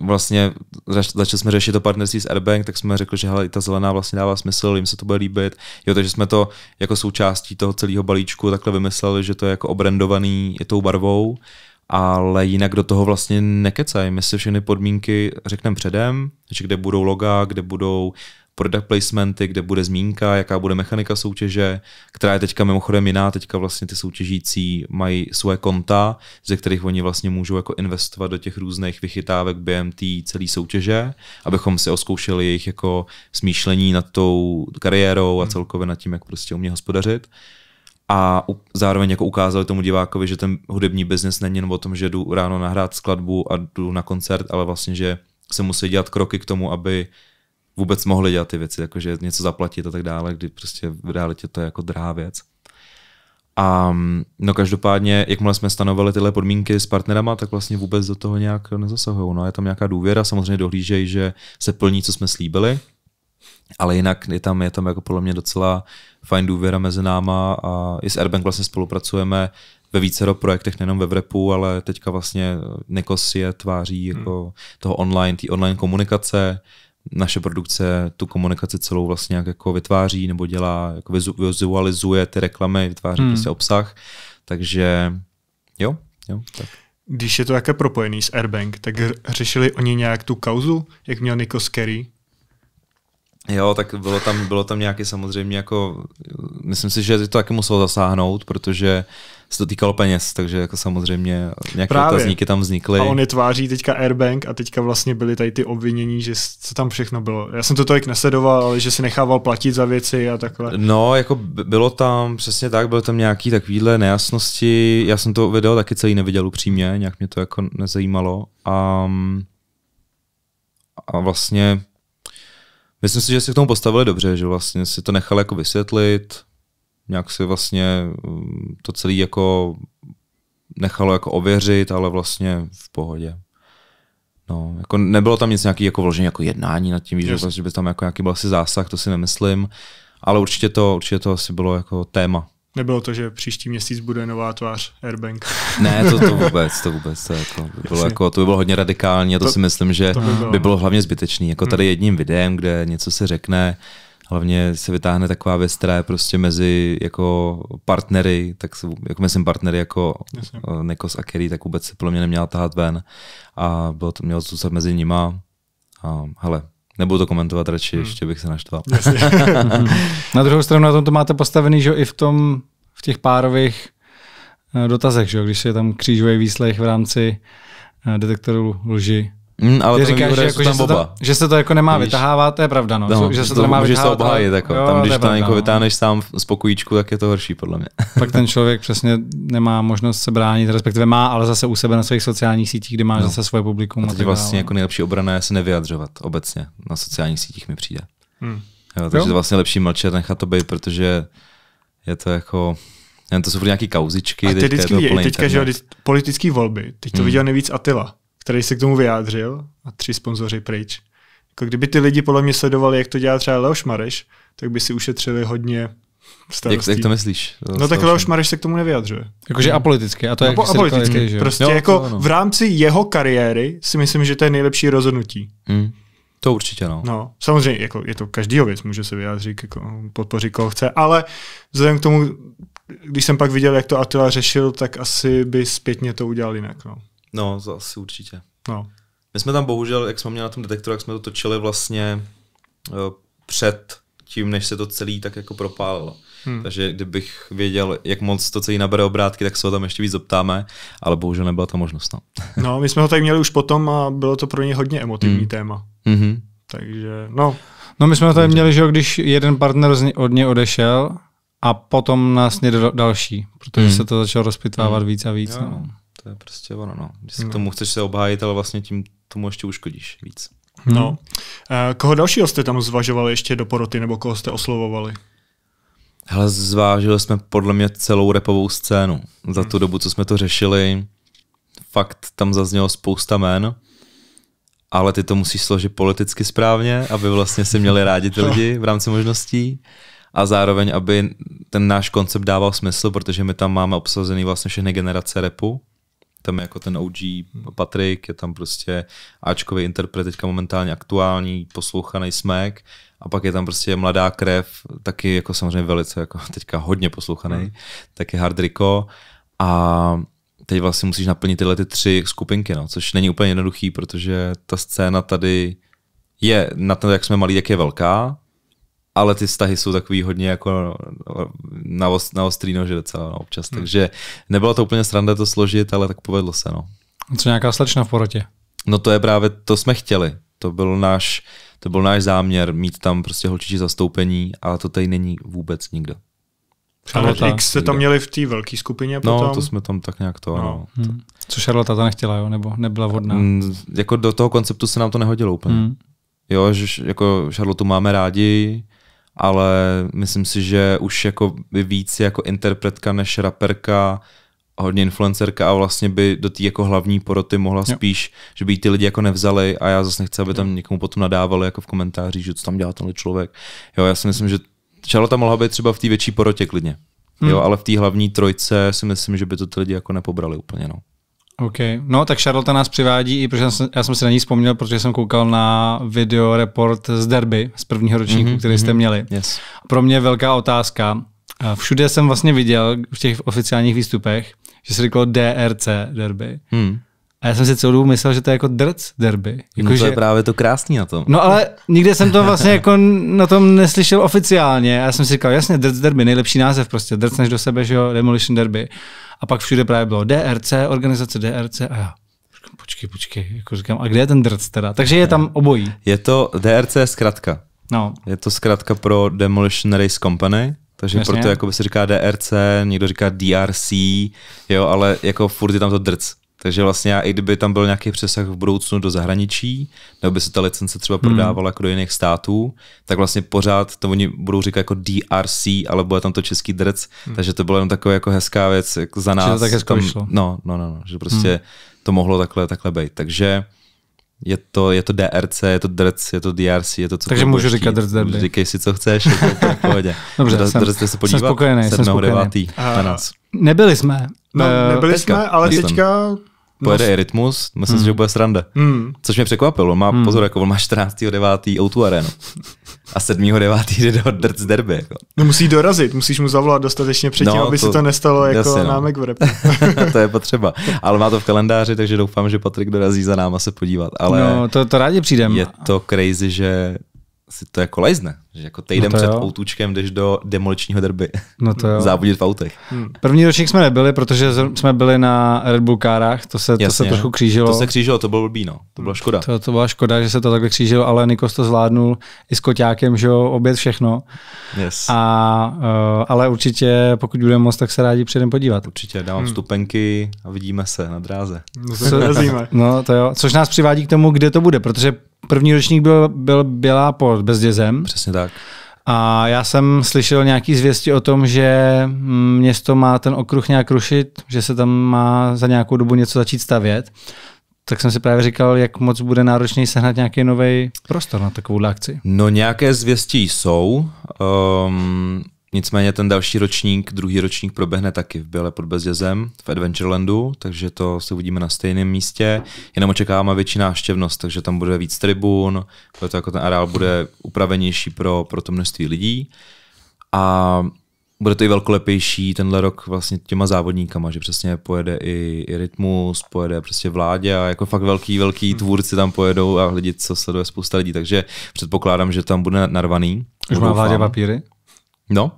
vlastně zač- začali jsme řešit to partnerství s Airbank, tak jsme řekli, že hele, i ta zelená vlastně dává smysl, jim se to bude líbit. Jo, takže jsme to jako součástí toho celého balíčku takhle vymysleli, že to je jako obrendovaný je tou barvou ale jinak do toho vlastně nekecají. My si všechny podmínky řekneme předem, že kde budou loga, kde budou product placementy, kde bude zmínka, jaká bude mechanika soutěže, která je teďka mimochodem jiná, teďka vlastně ty soutěžící mají svoje konta, ze kterých oni vlastně můžou jako investovat do těch různých vychytávek během té celé soutěže, abychom si oskoušeli jejich jako smýšlení nad tou kariérou a hmm. celkově nad tím, jak prostě umě hospodařit a zároveň jako ukázali tomu divákovi, že ten hudební biznis není jen o tom, že jdu ráno nahrát skladbu a jdu na koncert, ale vlastně, že se musí dělat kroky k tomu, aby vůbec mohli dělat ty věci, jakože něco zaplatit a tak dále, kdy prostě v realitě to je jako drahá věc. A mm, no každopádně, jakmile jsme stanovali tyhle podmínky s partnerama, tak vlastně vůbec do toho nějak nezasahují. No je tam nějaká důvěra, samozřejmě dohlížejí, že se plní, co jsme slíbili, ale jinak je tam, je tam jako podle mě docela fajn důvěra mezi náma a i s Airbank vlastně spolupracujeme ve vícero projektech, nejenom ve Vrepu, ale teďka vlastně eh, Nikos je tváří hmm. jako hmm. toho online, té online komunikace, naše produkce tu komunikaci celou vlastně jak jako vytváří nebo dělá, jako vizualizuje ty reklamy, vytváří hmm. prostě obsah, takže jo, jo, tak. Když je to také propojený s Airbank, tak řešili oni nějak tu kauzu, jak měl Nikos Kerry, Jo, tak bylo tam, bylo tam nějaké samozřejmě jako, myslím si, že to taky muselo zasáhnout, protože se to týkalo peněz, takže jako samozřejmě nějaké Právě. otazníky tam vznikly. A on je tváří teďka Airbank a teďka vlastně byly tady ty obvinění, že co tam všechno bylo. Já jsem to tolik nesledoval, ale že si nechával platit za věci a takhle. No, jako bylo tam, přesně tak, bylo tam nějaký takovýhle nejasnosti. Já jsem to video taky celý neviděl upřímně, nějak mě to jako nezajímalo. A, a vlastně Myslím si, že si k tomu postavili dobře, že vlastně si to nechali jako vysvětlit, nějak si vlastně mm, to celé jako nechalo jako ověřit, ale vlastně v pohodě. No, jako nebylo tam nic nějaký jako vložení jako jednání nad tím, že, vlastně, že prostě by tam jako nějaký byl asi zásah, to si nemyslím, ale určitě to, určitě to asi bylo jako téma Nebylo to, že příští měsíc bude nová tvář Airbank. <laughs> Ne, to, to vůbec, to vůbec. To, jako, by bylo jako, to by bylo hodně radikální a to, to si myslím, že by bylo. by bylo hlavně zbytečný. Jako tady hmm. jedním videem, kde něco se řekne, hlavně se vytáhne taková věc, která je prostě mezi jako partnery, tak jako myslím partnery jako Jasně. Eh, Nekos a Kerry, tak vůbec se pro mě neměla tahat ven a bylo to, mělo zůstat mezi nima a hele, Nebudu to komentovat radši, hmm. ještě bych se naštval. <laughs> na druhou stranu na tom to máte postavený, že i v tom, v těch párových eh, dotazech, že když je tam křížuje výslech v rámci eh, detektoru lži, Mm, ale říkáš, výhoda, že, jako, že, se to, že se to jako nemá Víš? vytahávat, to je pravda, no. no že se to, to nemá může vytahávat. se obhájit, jako. jo, tam, když to pravda, někoho no. vytáhneš sám z pokojíčku, tak je to horší, podle mě. <laughs> Pak ten <laughs> člověk přesně nemá možnost se bránit, respektive má, ale zase u sebe na svých sociálních sítích, kde má no. zase svoje publikum. A to je vlastně jako nejlepší obrana je se nevyjadřovat obecně na sociálních sítích mi přijde. Hmm. Jo, takže jo? vlastně lepší mlčet, nechat to být, protože je to jako Nevím, to jsou nějaké kauzičky. A teď vždycky, teďka, že politické volby, teď to hmm. viděl nejvíc Atila který se k tomu vyjádřil a tři sponzoři pryč. Jako kdyby ty lidi podle mě sledovali, jak to dělá třeba Leoš Mareš, tak by si ušetřili hodně starostí. Jak, jak to myslíš? To no tak Leoš Mareš se k tomu nevyjadřuje. Jakože apoliticky. A to no, jak apoliticky. Říkali, prostě jo, no, jako to, no, no. v rámci jeho kariéry si myslím, že to je nejlepší rozhodnutí. Hmm. To určitě, no. No, samozřejmě, jako je to každý věc, může se vyjádřit, jako podpořit koho chce, ale vzhledem k tomu, když jsem pak viděl, jak to Atila řešil, tak asi by zpětně to udělal jinak, no. No, to asi určitě. No. My jsme tam bohužel, jak jsme měli na tom detektoru, jak jsme to točili vlastně eh, před tím, než se to celý tak jako propálilo. Hmm. Takže kdybych věděl, jak moc to celý nabere obrátky, tak se ho tam ještě víc zeptáme, ale bohužel nebyla ta možnost. No. <laughs> no, my jsme ho tady měli už potom a bylo to pro ně hodně emotivní hmm. téma. Mm-hmm. Takže, no. No, my jsme ho tady měli, že když jeden partner od něj odešel a potom nás někdo další, protože hmm. se to začalo rozpitvávat hmm. víc a víc. Jo. No to je prostě ono. No. Když se no. tomu chceš se obhájit, ale vlastně tím tomu ještě uškodíš víc. No. Hmm. Koho dalšího jste tam zvažovali ještě do poroty, nebo koho jste oslovovali? Hele, zvážili jsme podle mě celou repovou scénu. Za tu hmm. dobu, co jsme to řešili, fakt tam zaznělo spousta jmén, ale ty to musíš složit politicky správně, aby vlastně si měli rádi ty lidi v rámci možností a zároveň, aby ten náš koncept dával smysl, protože my tam máme obsazený vlastně všechny generace repu, tam je jako ten OG Patrik, je tam prostě Ačkový interpret, teďka momentálně aktuální, poslouchaný smek a pak je tam prostě mladá krev, taky jako samozřejmě velice, jako teďka hodně poslouchaný, mm. taky Hard Rico a teď vlastně musíš naplnit tyhle ty tři skupinky, no, což není úplně jednoduchý, protože ta scéna tady je na to, jak jsme malí, jak je velká, ale ty vztahy jsou takový hodně jako no, na, ost, na ostrý nože docela no, občas, hmm. takže nebylo to úplně sranda to složit, ale tak povedlo se. No. Co nějaká slečna v porotě? No to je právě, to jsme chtěli. To byl náš, to byl náš záměr mít tam prostě holčičí zastoupení, ale to tady není vůbec nikdo. Ale ta, X jste tam měli v té velké skupině no, potom? No, to jsme tam tak nějak to, no. ano. Hmm. Co Charlotte ta nechtěla, jo? Nebo nebyla vhodná? Mm, jako do toho konceptu se nám to nehodilo úplně. Hmm. Jo, že jako Charlotte máme rádi, ale myslím si, že už jako by víc jako interpretka než raperka hodně influencerka a vlastně by do té jako hlavní poroty mohla jo. spíš, že by ty lidi jako nevzali a já zase nechci, aby tam někomu potom nadávali jako v komentářích, že co tam dělá tenhle člověk. Jo, já si myslím, že Charlotte mohla být třeba v té větší porotě klidně. Hmm. Jo, ale v té hlavní trojce si myslím, že by to ty lidi jako nepobrali úplně. No. OK. No, tak Charlotte nás přivádí, i protože já jsem, já jsem si na ní vzpomněl, protože jsem koukal na video report z derby, z prvního ročníku, mm-hmm, který jste mhm. měli. Yes. Pro mě velká otázka. Všude jsem vlastně viděl v těch oficiálních výstupech, že se říkalo DRC derby. Hmm. A já jsem si celou dobu myslel, že to je jako drc derby. Jako, no to že... je právě to krásný na tom. No ale nikde jsem to vlastně <laughs> jako na tom neslyšel oficiálně. A já jsem si říkal, jasně, drc derby, nejlepší název prostě, drc než do sebe, že jo, demolition derby. A pak všude právě bylo DRC, organizace DRC a já počkej, počkej, jako říkám, a kde je ten drc teda? Takže je tam obojí. Je to DRC zkratka. No. Je to zkratka pro Demolition Race Company. Takže Jasně. proto jako by se říká DRC, někdo říká DRC, jo, ale jako furt je tam to drc. Takže vlastně i kdyby tam byl nějaký přesah v budoucnu do zahraničí, nebo by se ta licence třeba hmm. prodávala hmm. jako do jiných států, tak vlastně pořád to oni budou říkat jako DRC, ale bude tam to český drc, hmm. takže to bylo jenom taková jako hezká věc jako za nás. Že to tak hezko tam, vyšlo. No, no, no, no, že prostě hmm. to mohlo takhle, takhle být. Takže je to, je to DRC, je to DRC, je to DRC, je to co Takže můžu říkat DRC DRC. Říkej si, co chceš, je to <laughs> pohodě. Dobře, DRC, jsem, DRC se podívat, jsem spokojený, jsem spokojený. na nás. Nebyli jsme. No, eh, nebyli teďka. jsme, ale teďka pojede no, i rytmus, myslím hmm. si, že hmm. bude sranda. Hmm. Což mě překvapilo, má, hmm. pozor, jako on má 14.9. Outu tu arenu. A 7.9. jde do Drc Derby. Jako. No musí dorazit, musíš mu zavolat dostatečně předtím, no, aby to, se to nestalo jako jasně, no. námek v repu. <laughs> to je potřeba. Ale má to v kalendáři, takže doufám, že Patrik dorazí za náma se podívat. Ale no, to, to rádi přijdem. Je to crazy, že si to jako lezne, že jako týden no před jo. outučkem jdeš do demoličního derby. No to <laughs> jo. Závodit v autech. Hmm. První ročník jsme nebyli, protože jsme byli na Red Bull kárách, to se, Jasně. to se trochu křížilo. To se křížilo, to bylo blbý, no. To byla škoda. To, to byla škoda, že se to takhle křížilo, ale Nikos to zvládnul i s koťákem, že oběd všechno. Yes. A, eh, ale určitě, pokud budeme moc, tak se rádi předem podívat. Určitě, dávám hmm. stupenky a vidíme se na dráze. No to, <laughs> no to jo, což nás přivádí k tomu, kde to bude, protože první ročník byl, byl byla pod Bezdězem. Přesně tak. A já jsem slyšel nějaký zvěsti o tom, že mm, město má ten okruh nějak rušit, že se tam má za nějakou dobu něco začít stavět. Tak jsem si právě říkal, jak moc bude náročný sehnat nějaký nový prostor na takovou akci. No nějaké zvěstí jsou. Um, Nicméně ten další ročník, druhý ročník proběhne taky v Běle pod Bezdězem v Adventurelandu, takže to se uvidíme na stejném místě. Jenom očekáváme větší návštěvnost, takže tam bude víc tribun, proto jako ten areál bude upravenější pro, pro to množství lidí. A bude to i velkolepější tenhle rok vlastně těma závodníkama, že přesně pojede i, i Rytmus, pojede prostě vládě a jako fakt velký, velký hmm. tvůrci tam pojedou a lidi, co sleduje spousta lidí, takže předpokládám, že tam bude narvaný. Už má vládě papíry? No.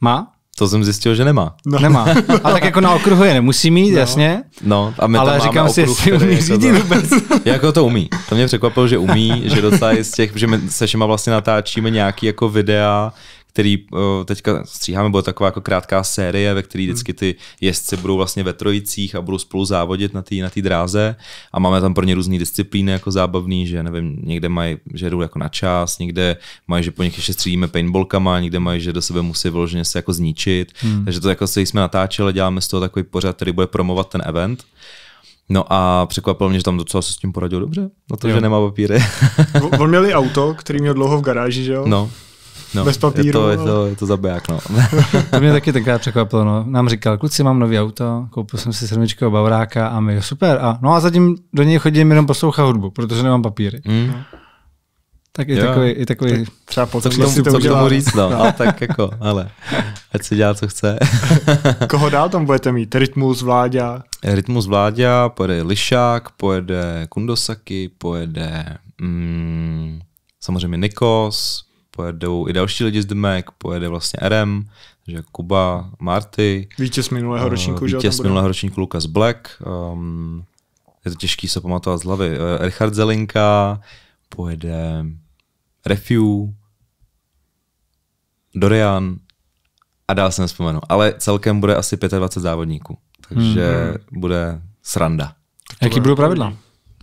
Má? To jsem zjistil, že nemá. No. Nemá. <laughs> A tak jako na okruhu je nemusí mít, no. jasně. No, a my Ale tam říkám máme si, okruh, jestli umí řídit to... vůbec. <laughs> jako to umí. To mě překvapilo, že umí, že docela je z těch, že my se všema vlastně natáčíme nějaký jako videa, který eh, teďka stříháme, bude taková jako krátká série, ve které hmm. vždycky ty jezdci budou vlastně ve trojicích a budou spolu závodit na té na tý dráze a máme tam pro ně různé disciplíny jako zábavný, že nevím, někde mají, že jdou jako na čas, někde mají, že po nich ještě střílíme paintballkama, někde mají, že do sebe musí vyloženě se jako zničit, hmm. takže to jako se jsme natáčeli, děláme z toho takový pořad, který bude promovat ten event. No a překvapilo mě, že tam docela se s tím poradil dobře, na to, jo. že nemá papíry. <laughs> <laughs> On měl i auto, který měl dlouho v garáži, že jo? No no, bez papíru. Je to, je to, no. je to zabiják, no. <laughs> to mě taky tenkrát překvapilo, no. Nám říkal, kluci, mám nový auto, koupil jsem si sedmičkého bavráka a my, jo, super. A, no a zatím do něj chodím jenom poslouchat hudbu, protože nemám papíry. Mm. Tak i jo. takový, i takový tak třeba po co, tomu, to co k tomu říct, no. no. A tak jako, ale ať si dělá, co chce. <laughs> Koho dál tam budete mít? Rytmus Vláďa? Rytmus Vláďa, pojede Lišák, pojede Kundosaki, pojede mm, samozřejmě Nikos, pojedou i další lidi z Demek, pojede vlastně RM, že Kuba, Marty. Vítěz minulého eh, ročníku. Vítěz že minulého ročníku Lukas Black. Um, je to těžký se pamatovat z hlavy. Eh, Richard Zelinka, pojede Refu, Dorian a dál se nespomenu. Ale celkem bude asi 25 závodníků, takže hmm. bude sranda. Jaký budou pravidla?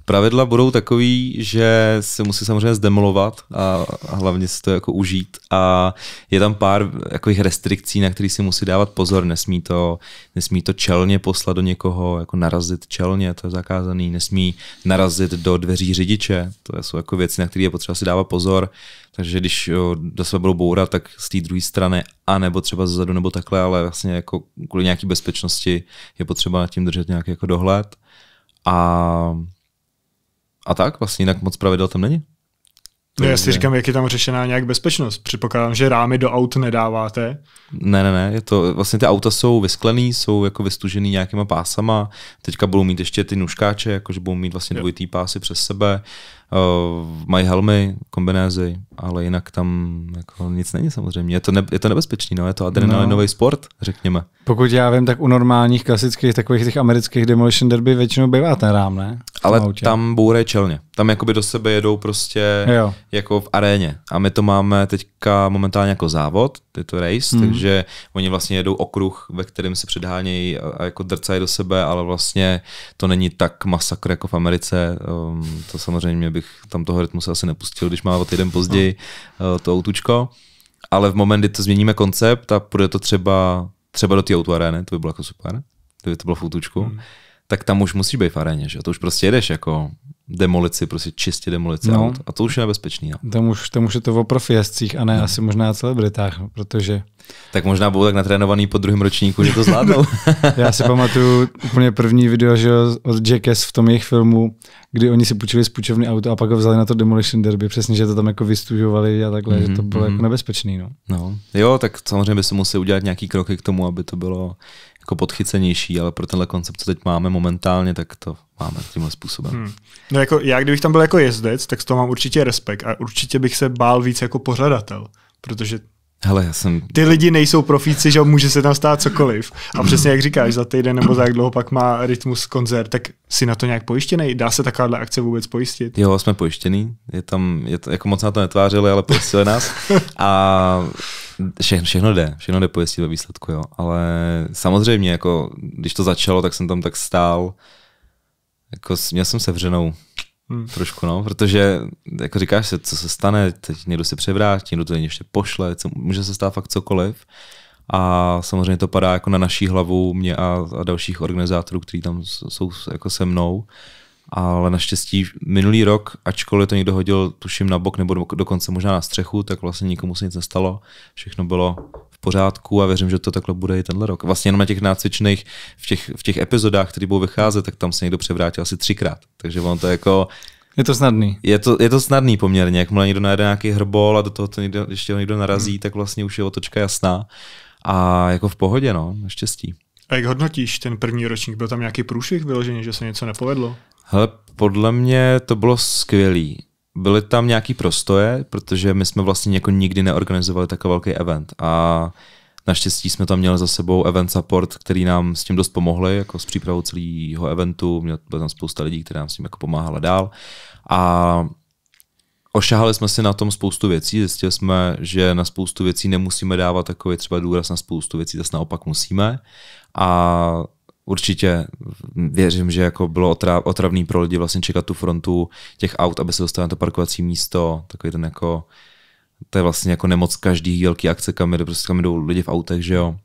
Pravidla budou takový, že se musí samozřejmě zdemolovat a, hlavně si to jako užít. A je tam pár takových restrikcí, na které si musí dávat pozor. Nesmí to, nesmí to čelně poslat do někoho, jako narazit čelně, to je zakázaný. Nesmí narazit do dveří řidiče, to jsou jako věci, na které je potřeba si dávat pozor. Takže když do sebe budou bourat, tak z té druhé strany, a nebo třeba zezadu nebo takhle, ale vlastně jako kvůli nějaké bezpečnosti je potřeba nad tím držet nějaký jako dohled. A a tak vlastně jinak moc pravidel tam není. No, já si říkám, jak je tam řešená nějak bezpečnost. Předpokládám, že rámy do aut nedáváte. Ne, ne, ne. Je to, vlastně ty auta jsou vysklený, jsou jako vystužený nějakýma pásama. Teďka budou mít ještě ty nůžkáče, jakože budou mít vlastně dvojitý pásy přes sebe. Uh, mají helmy, kombinézy, ale jinak tam jako nic není samozřejmě. Je to, ne, je to nebezpečný, no? je to adrenalinový no. sport, řekněme. Pokud já vím, tak u normálních klasických takových těch amerických demolition derby většinou bývá ten rám, ne? ale autě. tam bůre čelně. Tam jakoby do sebe jedou prostě jo. jako v aréně. A my to máme teďka momentálně jako závod, je to race, mm. takže oni vlastně jedou okruh, ve kterém se předhánějí a, a jako drcají do sebe, ale vlastně to není tak masakr jako v Americe. Um, to samozřejmě bych bych tam toho rytmu se asi nepustil, když má o týden později no. Eh, to autučko. Ale v moment, kdy to změníme koncept a půjde to třeba, třeba do té auto arény, to by bylo jako super, kdyby to bylo v autučku, mm. tak tam už musíš být v aréně, že? To už prostě jedeš jako demolici, prostě čistě demolici no. aut. A to už je nebezpečný. No. Tam, už, tam už je to o profijezdcích a ne no. asi možná celebritách, protože... Tak možná budou tak natrénovaný po druhém ročníku, že to zvládnou. <laughs> Já si pamatuju úplně první video že od Jackass v tom jejich filmu, kdy oni si půjčili z půjčovny auto a pak ho vzali na to Demolition Derby, přesně, že to tam jako vystužovali a takhle, mm-hmm. že to mhm, bylo mm-hmm. jako mhm. nebezpečný. No. no. Jo, tak samozřejmě by se museli udělat nějaký kroky k tomu, aby to bylo jako podchycenější, ale pro tenhle koncept, co teď máme momentálně, tak to máme tímhle způsobem. Hmm. No jako já, kdybych tam byl jako jezdec, tak z toho mám určitě respekt a určitě bych se bál víc jako pořadatel, protože Hele, já jsem... Ty lidi nejsou profíci, že může se tam stát cokoliv. A hmm. přesně jak říkáš, za týden nebo za jak dlouho pak má rytmus koncert, tak si na to nějak pojištěný? Dá se takováhle akce vůbec pojistit? Jo, jsme pojištěný. Je tam, je to, jako moc na to netvářili, ale pojistili nás. <laughs> A Vše, všechno jde, všechno jde pojistit ve výsledku, jo. Ale samozřejmě, jako, když to začalo, tak jsem tam tak stál, jako měl jsem sevřenou hmm. trošku, no, protože, jako říkáš se, co se stane, teď někdo se převrátí, někdo to ještě pošle, co, může se stát fakt cokoliv. A samozřejmě to padá jako na naší hlavu, mě a, a dalších organizátorů, kteří tam jsou jako se mnou. Uh, ale naštěstí minulý rok, ačkoliv to někdo hodil, tuším, na bok nebo dokonce možná na střechu, tak vlastně nikomu se nic nestalo. Všechno bylo v pořádku a věřím, že to takhle bude i tenhle rok. Vlastně jenom na těch nácvičných, v těch, v těch epizodách, které budou vycházet, tak tam se někdo převrátil asi třikrát. Takže on to jako je to snadný. Je to, je to snadný poměrně. Jakmile někdo najde nějaký hrbol a do toho to někdo, ještě někdo narazí, hmm. tak vlastně už je otočka jasná. A jako v pohodě, no, naštěstí. A jak hodnotíš ten první ročník? Byl tam nějaký průšvih vyložený, že se něco nepovedlo? Hele, podle mě to bylo skvělý. Byly tam nějaký prostoje, protože my jsme vlastně jako nikdy neorganizovali takový velký event a naštěstí jsme tam měli za sebou event support, který nám s tím dost pomohli, jako s přípravou celého eventu, měl tam spousta lidí, které nám s tím jako pomáhala dál a ošahali jsme si na tom spoustu věcí, zjistili jsme, že na spoustu věcí nemusíme dávat takový třeba důraz na spoustu věcí, zase naopak musíme a určitě věřím, že jako bylo otravný pro lidi vlastně čekat tu frontu těch aut, aby se dostali na to parkovací místo, takový ten jako, to je vlastně jako nemoc každý velký akce, kam, jde, prostě kam jdou lidi v autech, že jo.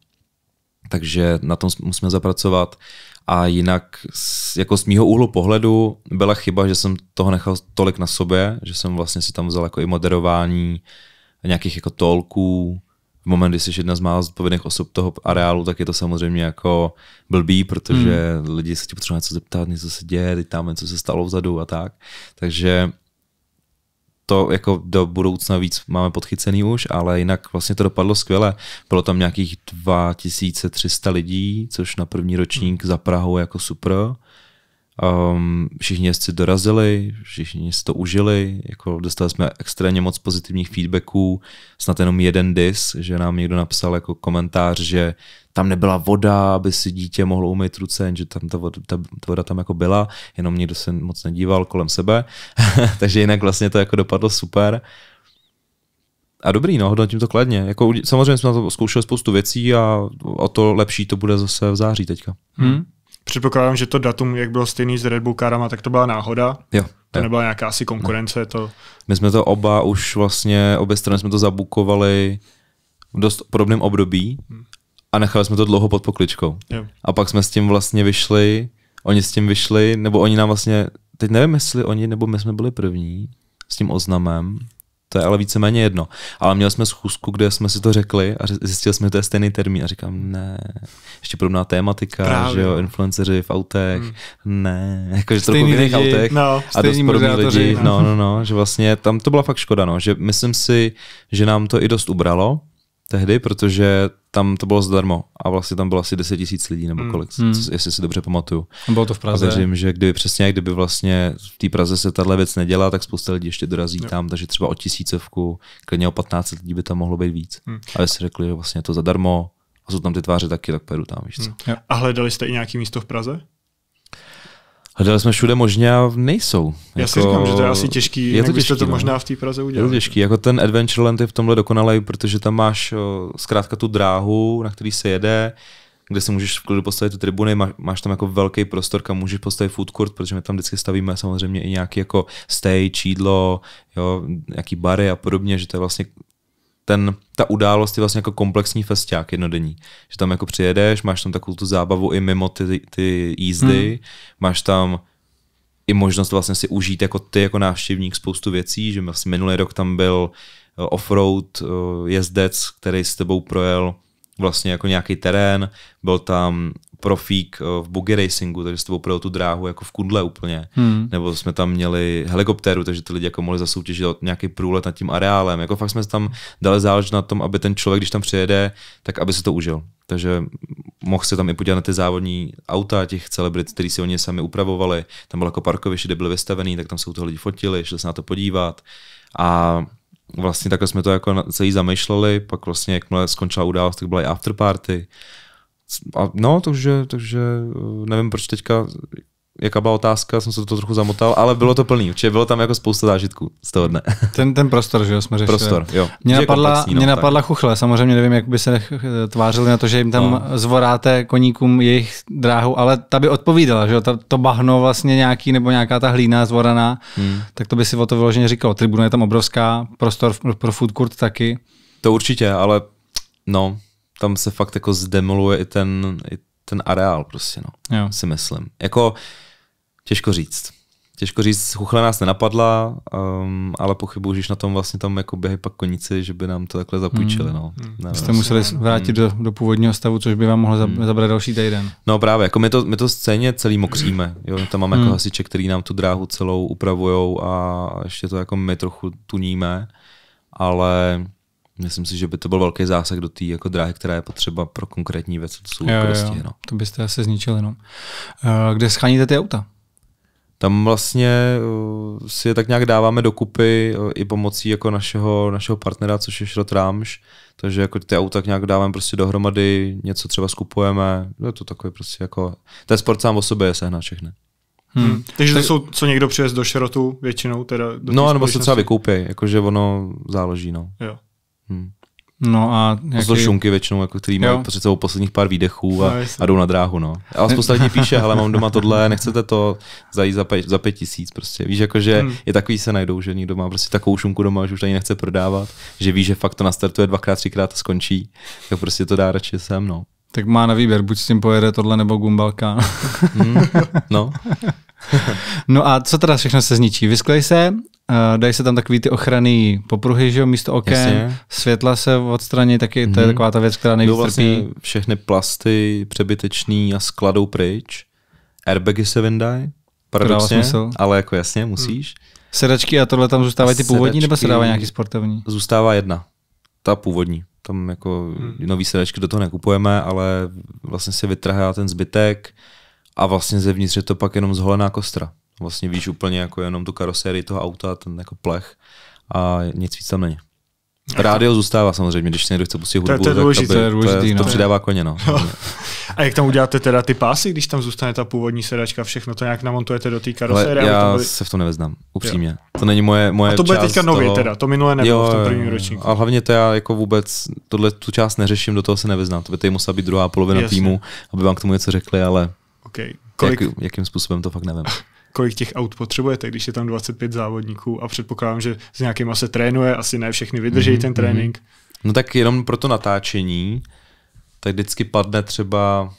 Takže na tom musíme zapracovat. A jinak, jako z mýho úhlu pohledu, byla chyba, že jsem toho nechal tolik na sobě, že jsem vlastně si tam vzal jako i moderování nějakých jako tolků, moment, kdy jsi jedna z mála zodpovědných osob toho areálu, tak je to samozřejmě jako blbý, protože hmm. lidi se ti potřebují něco zeptat, něco se děje, teď tam něco se stalo vzadu a tak. Takže to jako do budoucna víc máme podchycený už, ale jinak vlastně to dopadlo skvěle. Bylo tam nějakých 2300 lidí, což na první ročník za Prahou jako super. Um, všichni jezdci dorazili, všichni si to užili, jako dostali jsme extrémně moc pozitivních feedbacků, snad jenom jeden dis, že nám někdo napsal jako komentář, že tam nebyla voda, aby si dítě mohlo umýt ruce, že tam ta voda, ta, ta voda tam jako byla, jenom někdo se moc nedíval kolem sebe, <laughs> takže jinak vlastně to jako dopadlo super. A dobrý, no, hodnotím to kladně. Jako, samozřejmě jsme na to zkoušeli spoustu věcí a o to lepší to bude zase v září teďka. Hmm. Předpokládám, že to datum, jak bylo stejný s Red Bull Karama, tak to byla náhoda. Jo. To jo. nebyla nějaká asi konkurence. No. To... My jsme to oba už vlastně, obě strany jsme to zabukovali v dost podobném období hmm. a nechali jsme to dlouho pod pokličkou. Jo. A pak jsme s tím vlastně vyšli, oni s tím vyšli, nebo oni nám vlastně, teď nevím, jestli oni, nebo my jsme byli první s tím oznamem, to je ale víceméně jedno. Ale měli jsme schůzku, kde jsme si to řekli a zjistili jsme, že to je stejný termín a říkám, ne, ještě podobná tématika, Právě. že jo, no. influenceři v autech, hmm. ne, <laughs> jakože trochu v jiných autech no, a dost podobní lidi, no. no, no, no, že vlastně tam to byla fakt škoda, no, že myslím si, že nám to i dost ubralo tehdy, protože tam to bylo zdarma a vlastně tam bylo asi 10 tisíc lidí nebo hmm. kolik, hmm. co, jestli si dobře pamatuju. A bylo to v Praze. A věřím, že kdyby přesně, kdyby vlastně v té Praze se tahle věc nedělá, tak spousta lidí ještě dorazí jo. tam, takže třeba o tisícovku, klidně o 15 lidí by tam mohlo být víc. Hmm. Ale si řekli, že vlastně je to zadarmo a jsou tam ty tváře taky, tak pojedu tam, víš co. Hmm. A hledali jste i nějaký místo v Praze? Hledali jsme všude možně a nejsou. Já jako, si říkám, že to je asi těžký, je to těžký, to no. možná v té Praze udělat. Je to těžký, jako ten Adventureland je v tomhle dokonalý, protože tam máš zkrátka tu dráhu, na který se jede, kde si můžeš v klidu postavit tu tribuny, máš tam jako velký prostor, kam můžeš postavit food court, protože my tam vždycky stavíme samozřejmě i nějaký jako stage, jídlo, jo, nějaký bary a podobně, že to je vlastně ten, ta událost je vlastně jako komplexní festiák jednodenní. Že tam jako přijedeš, máš tam takovou tu zábavu i mimo ty, ty jízdy, hmm. máš tam i možnost vlastně si užít jako ty jako návštěvník spoustu věcí, že vlastně minulý rok tam byl eh, offroad eh, jezdec, který s tebou projel vlastně jako nějaký terén, byl tam profík eh, v buggy racingu, takže jsme opravdu tu dráhu jako v kudle úplně. Hmm. Nebo jsme tam měli helikoptéru, takže ty lidi jako mohli zasoutěžit nějaký průlet nad tím areálem. Jako fakt jsme tam dali záležet na tom, aby ten člověk, když tam přijede, tak aby se to užil. Takže mohl se tam i podívat na ty závodní auta těch celebrit, který si oni sami upravovali. Tam bylo jako parkoviště, kde byly vystavený, tak tam jsou to lidi fotili, šli se na to podívat. A vlastně takhle jsme to jako celý zamýšleli, pak vlastně jakmile skončila událost, tak byla i afterparty. A no, takže, takže eh, nevím, proč teďka jaká byla otázka, jsem se to trochu zamotal, ale bylo to plný, určitě bylo tam jako spousta zážitků z toho dne. <laughs> Ten, ten prostor, že jo, jsme řešili. Prostor, jo. Mě že jako napadla, no, mě napadla chuchle, samozřejmě nevím, jak by se eh, tvářili na to, že jim tam no. zvoráte koníkům jejich dráhu, ale ta by odpovídala, že jo, ta, to bahno vlastně nějaký nebo nějaká ta hlína zvoraná, hmm. tak to by si o to vyloženě říkalo. Tribuna je tam obrovská, prostor pro food court taky. To určitě, ale no, tam se fakt jako zdemoluje i ten, i ten areál prostě, no, jo. si myslím. Jako Těžko říct. Těžko říct, chuchle nás nenapadla, um, ale pochybuji, že na tom vlastně tam jako běhají pak koníci, že by nám to takhle zapůjčili. Hmm. No. Hmm. Hmm. jste museli vrátit do, do původního stavu, což by vám mohlo hmm. zabrat další týden. No právě, jako my to, my to scéně celý mokříme. Jo? My tam máme jako hmm. jako hasiče, který nám tu dráhu celou upravujou a ještě to jako my trochu tuníme, ale myslím si, že by to byl velký zásah do té jako dráhy, která je potřeba pro konkrétní věc, co to jsou jo, prostě, jo. No. To byste asi zničili. No. Eh, kde scháníte ty auta? tam vlastně uh, si je tak nějak dáváme dokupy uh, i pomocí jako našeho, našeho partnera, což je Šrotrámš, takže jako ty auta nějak dáváme prostě dohromady, něco třeba skupujeme, no, je to takový prostě jako, ten sport sám o sobě je sehnat všechny. Hmm. hmm. Takže tak, to jsou, co někdo přivez do šrotu většinou? Teda do no, nebo se třeba vykoupí, jakože ono záleží. No. Jo. Hmm. No a nějaký... To šunky většinou, jako, který mají před sebou posledních pár výdechů a, no, a jdou na dráhu. No. A vás poslední píše, hele, mám doma tohle, nechcete to zajít za, pět, za pět tisíc. Prostě. Víš, jako, že hmm. je takový se najdou, že někdo má prostě takovou šunku doma, že už ani nechce prodávat, že ví, že fakt to nastartuje dvakrát, třikrát a skončí, tak prostě to dá radši sem. No. Tak má na výběr, buď s tím pojede tohle nebo gumbalka. hmm. No. <laughs> no a co teda všechno se zničí? Vysklej se, Eh, dají se tam takový ty ochrany popruhy, že jo, místo oken, Jasně. světla se odstraní, taky mm-hmm. to je mhm. taková ta věc, která nejvíc vlastně všechny plasty přebytečný a skladou pryč. Airbagy se vyndají, paradoxně, vlastně ale jako jasně, musíš. Hmm. Sedačky a tohle tam zůstávají ty původní, nebo se dává nějaký sportovní? Zůstává jedna, ta původní. Tam jako hmm. nový sedačky do toho nekupujeme, ale vlastně se vytrhá ten zbytek a vlastně zevnitř je to pak jenom zholená kostra. Vlastně víš úplně jako jenom tu karoserii toho auta, ten jako plech a nic víc tam není. Rádio zůstává samozřejmě, když si někdo chce pustit hudbu, to, to je důležité, tak to, je, důležitý, to, no. to přidává koně. No. no. a jak tam uděláte teda ty pásy, když tam zůstane ta původní sedačka, všechno to nějak namontujete do té Ale Já byli... se v tom nevyznám, upřímně. Jo. To není moje, moje A to bude teďka nově toho... teda, to minulé nebylo jo, v tom prvním ročníku. A hlavně to já jako vůbec tohle tu část neřeším, do toho se nevyznám. To by tady musela být druhá polovina Jasně. týmu, aby vám k tomu něco řekli, ale okay. Kolik... jak, jakým způsobem to fakt nevím. <laughs> kolik těch aut potřebujete, když je tam 25 závodníků a předpokládám, že s nějakýma se trénuje, asi ne všechny vydrží mm-hmm. ten mhm. trénink. No tak jenom pro to natáčení, tak vždycky padne třeba...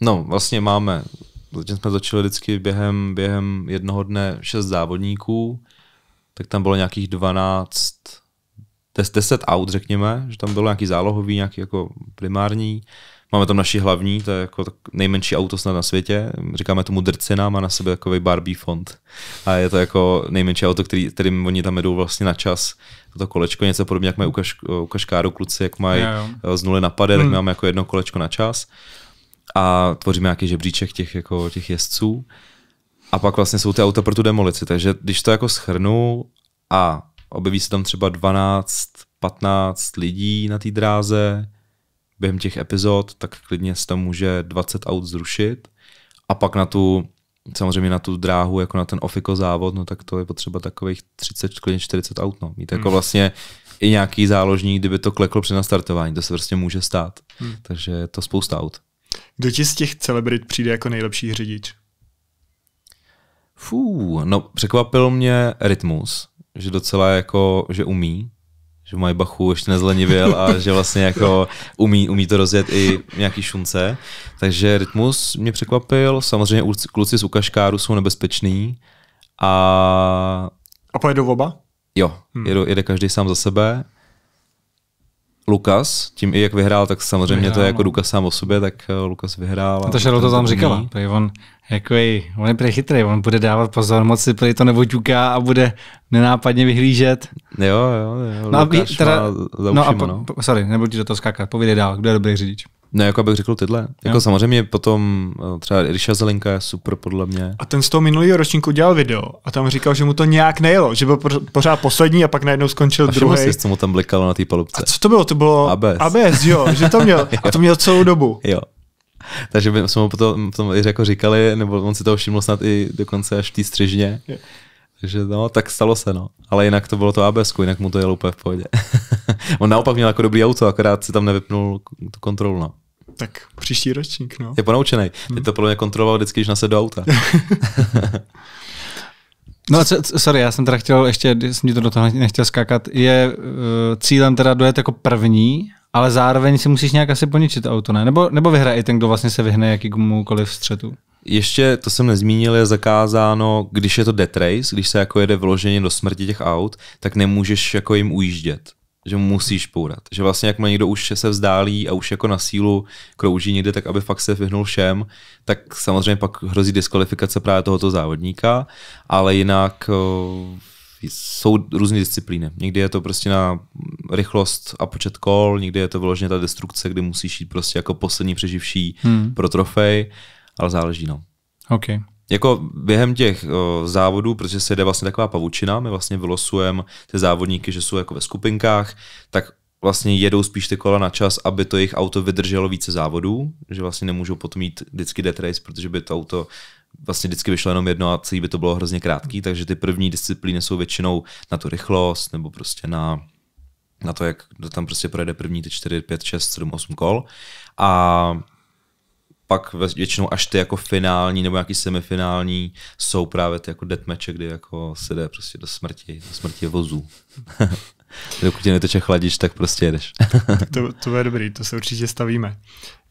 No, vlastně máme, zatím jsme začali vždycky během, během jednoho dne šest závodníků, tak tam bylo nějakých 12, 10 aut, řekněme, že tam bylo nějaký zálohový, nějaký jako primární, Máme tam naši hlavní, to je jako nejmenší auto snad na světě. Říkáme tomu drcina, má na sebe takový Barbie fond. A je to jako nejmenší auto, který, kterým oni tam jedou vlastně na čas. To kolečko, něco podobně, jak mají u, kaš, u kaškáru kluci, jak mají eh, z nuly napade, hmm. tak máme jako jedno kolečko na čas. A tvoříme nějaký žebříček těch, jako, těch jezdců. A pak vlastně jsou ty auta pro tu demolici. Takže když to jako schrnu a objeví se tam třeba 12, 15 lidí na té dráze, během těch epizod, tak klidně se tam může 20 aut zrušit a pak na tu samozřejmě na tu dráhu, jako na ten ofiko závod, no tak to je potřeba takových 30, klidně 40 aut, no. Mít jako hmm. vlastně i nějaký záložník, kdyby to kleklo při nastartování, to se vlastně může stát. Hmm. Takže je to spousta aut. Kdo ti z těch celebrit přijde jako nejlepší řidič? Fú, no překvapil mě Rytmus, že docela jako, že umí, že mají bachu ještě nezlenivěl a <laughs> že vlastně jako umí, umí to rozjet i nějaký šunce. Takže rytmus mě překvapil, samozřejmě kluci z Ukaškáru jsou nebezpeční a... A pojedou oba? Jo, hmm. jede, jede každý sám za sebe. Lukas, tím i jak vyhrál, tak samozřejmě vyhrál, to je jako no. Lukas sám o sobě, tak eh, Lukas vyhrál. A ta Šarl to tam říkala, on jako je, on je prý chytrý, on bude dávat pozor, moc si to nevoťuká a bude nenápadně vyhlížet. Jo, jo, jo. No a, Lukáš teda, zauším, no a po, no. sorry, nebudu ti do toho skákat, povídej dál, kdo je dobrý řidič. No, jako bych řekl tyhle. Jako jo. samozřejmě potom eh, třeba Ríša Zelenka je super podle mě. A ten z toho minulého ročníku dělal video a tam říkal, že mu to nějak nejelo, že byl pořád poslední a pak najednou skončil a druhý. co mu tam blikalo na té palubce. A co to bylo? To bylo ABS, ABS jo, že to měl. <laughs> a to měl celou dobu. Jo. <laughs> Takže by jsme mu potom, potom i jako říkali, nebo on si toho všiml snad i dokonce až v té střižně. Takže no, tak stalo se, no. Ale jinak to bylo to abs jinak mu to jelo úplně v pohodě. <laughs> on naopak měl jako dobrý auto, akorát si tam nevypnul tu kontrolu, no. Tak příští ročník, no. Je ponaučený. Hmm. Teď to podle mě kontroloval vždycky, když nasedl do auta. <laughs> No a co, sorry, já jsem teda chtěl ještě, jsem ti to do toho nechtěl skákat, je uh, cílem teda dojet jako první ale zároveň si musíš nějak asi poničit auto, ne? Nebo, nebo vyhraje i ten, kdo vlastně se vyhne jakýmukoliv střetu? Ještě, to jsem nezmínil, je zakázáno, když je to death race, když se jako jede vloženě do smrti těch aut, tak nemůžeš jako jim ujíždět že mu musíš pourat. Že vlastně jak někdo už se vzdálí a už jako na sílu krouží někde, tak aby fakt se vyhnul všem, tak samozřejmě pak hrozí diskvalifikace právě tohoto závodníka, ale jinak eh, jsou různé disciplíny. Někdy je to prostě na rychlost a počet kol, někdy je to vyloženě ta destrukce, kdy musíš jít prostě jako poslední přeživší hmm. pro trofej, ale záleží no. Ok. Jako během těch o, závodů, protože se jde vlastně taková pavučina, my vlastně vylosujeme ty závodníky, že jsou jako ve skupinkách, tak vlastně jedou spíš ty kola na čas, aby to jejich auto vydrželo více závodů, že vlastně nemůžou potom mít vždycky detrace, protože by to auto vlastně vždycky vyšlo jenom jedno a celý by to bylo hrozně krátký, hmm. takže ty první disciplíny jsou většinou na tu rychlost nebo prostě na, na to, jak tam prostě projede první ty 4, 5, 6, 7, 8 kol. A pak většinou až ty jako finální nebo nějaký semifinální jsou právě ty jako deathmatche, kdy jako se jde prostě do smrti, do smrti vozů. <laughs> Dokud tě neteče chladič, tak prostě jedeš. to, to je dobrý, to se určitě stavíme.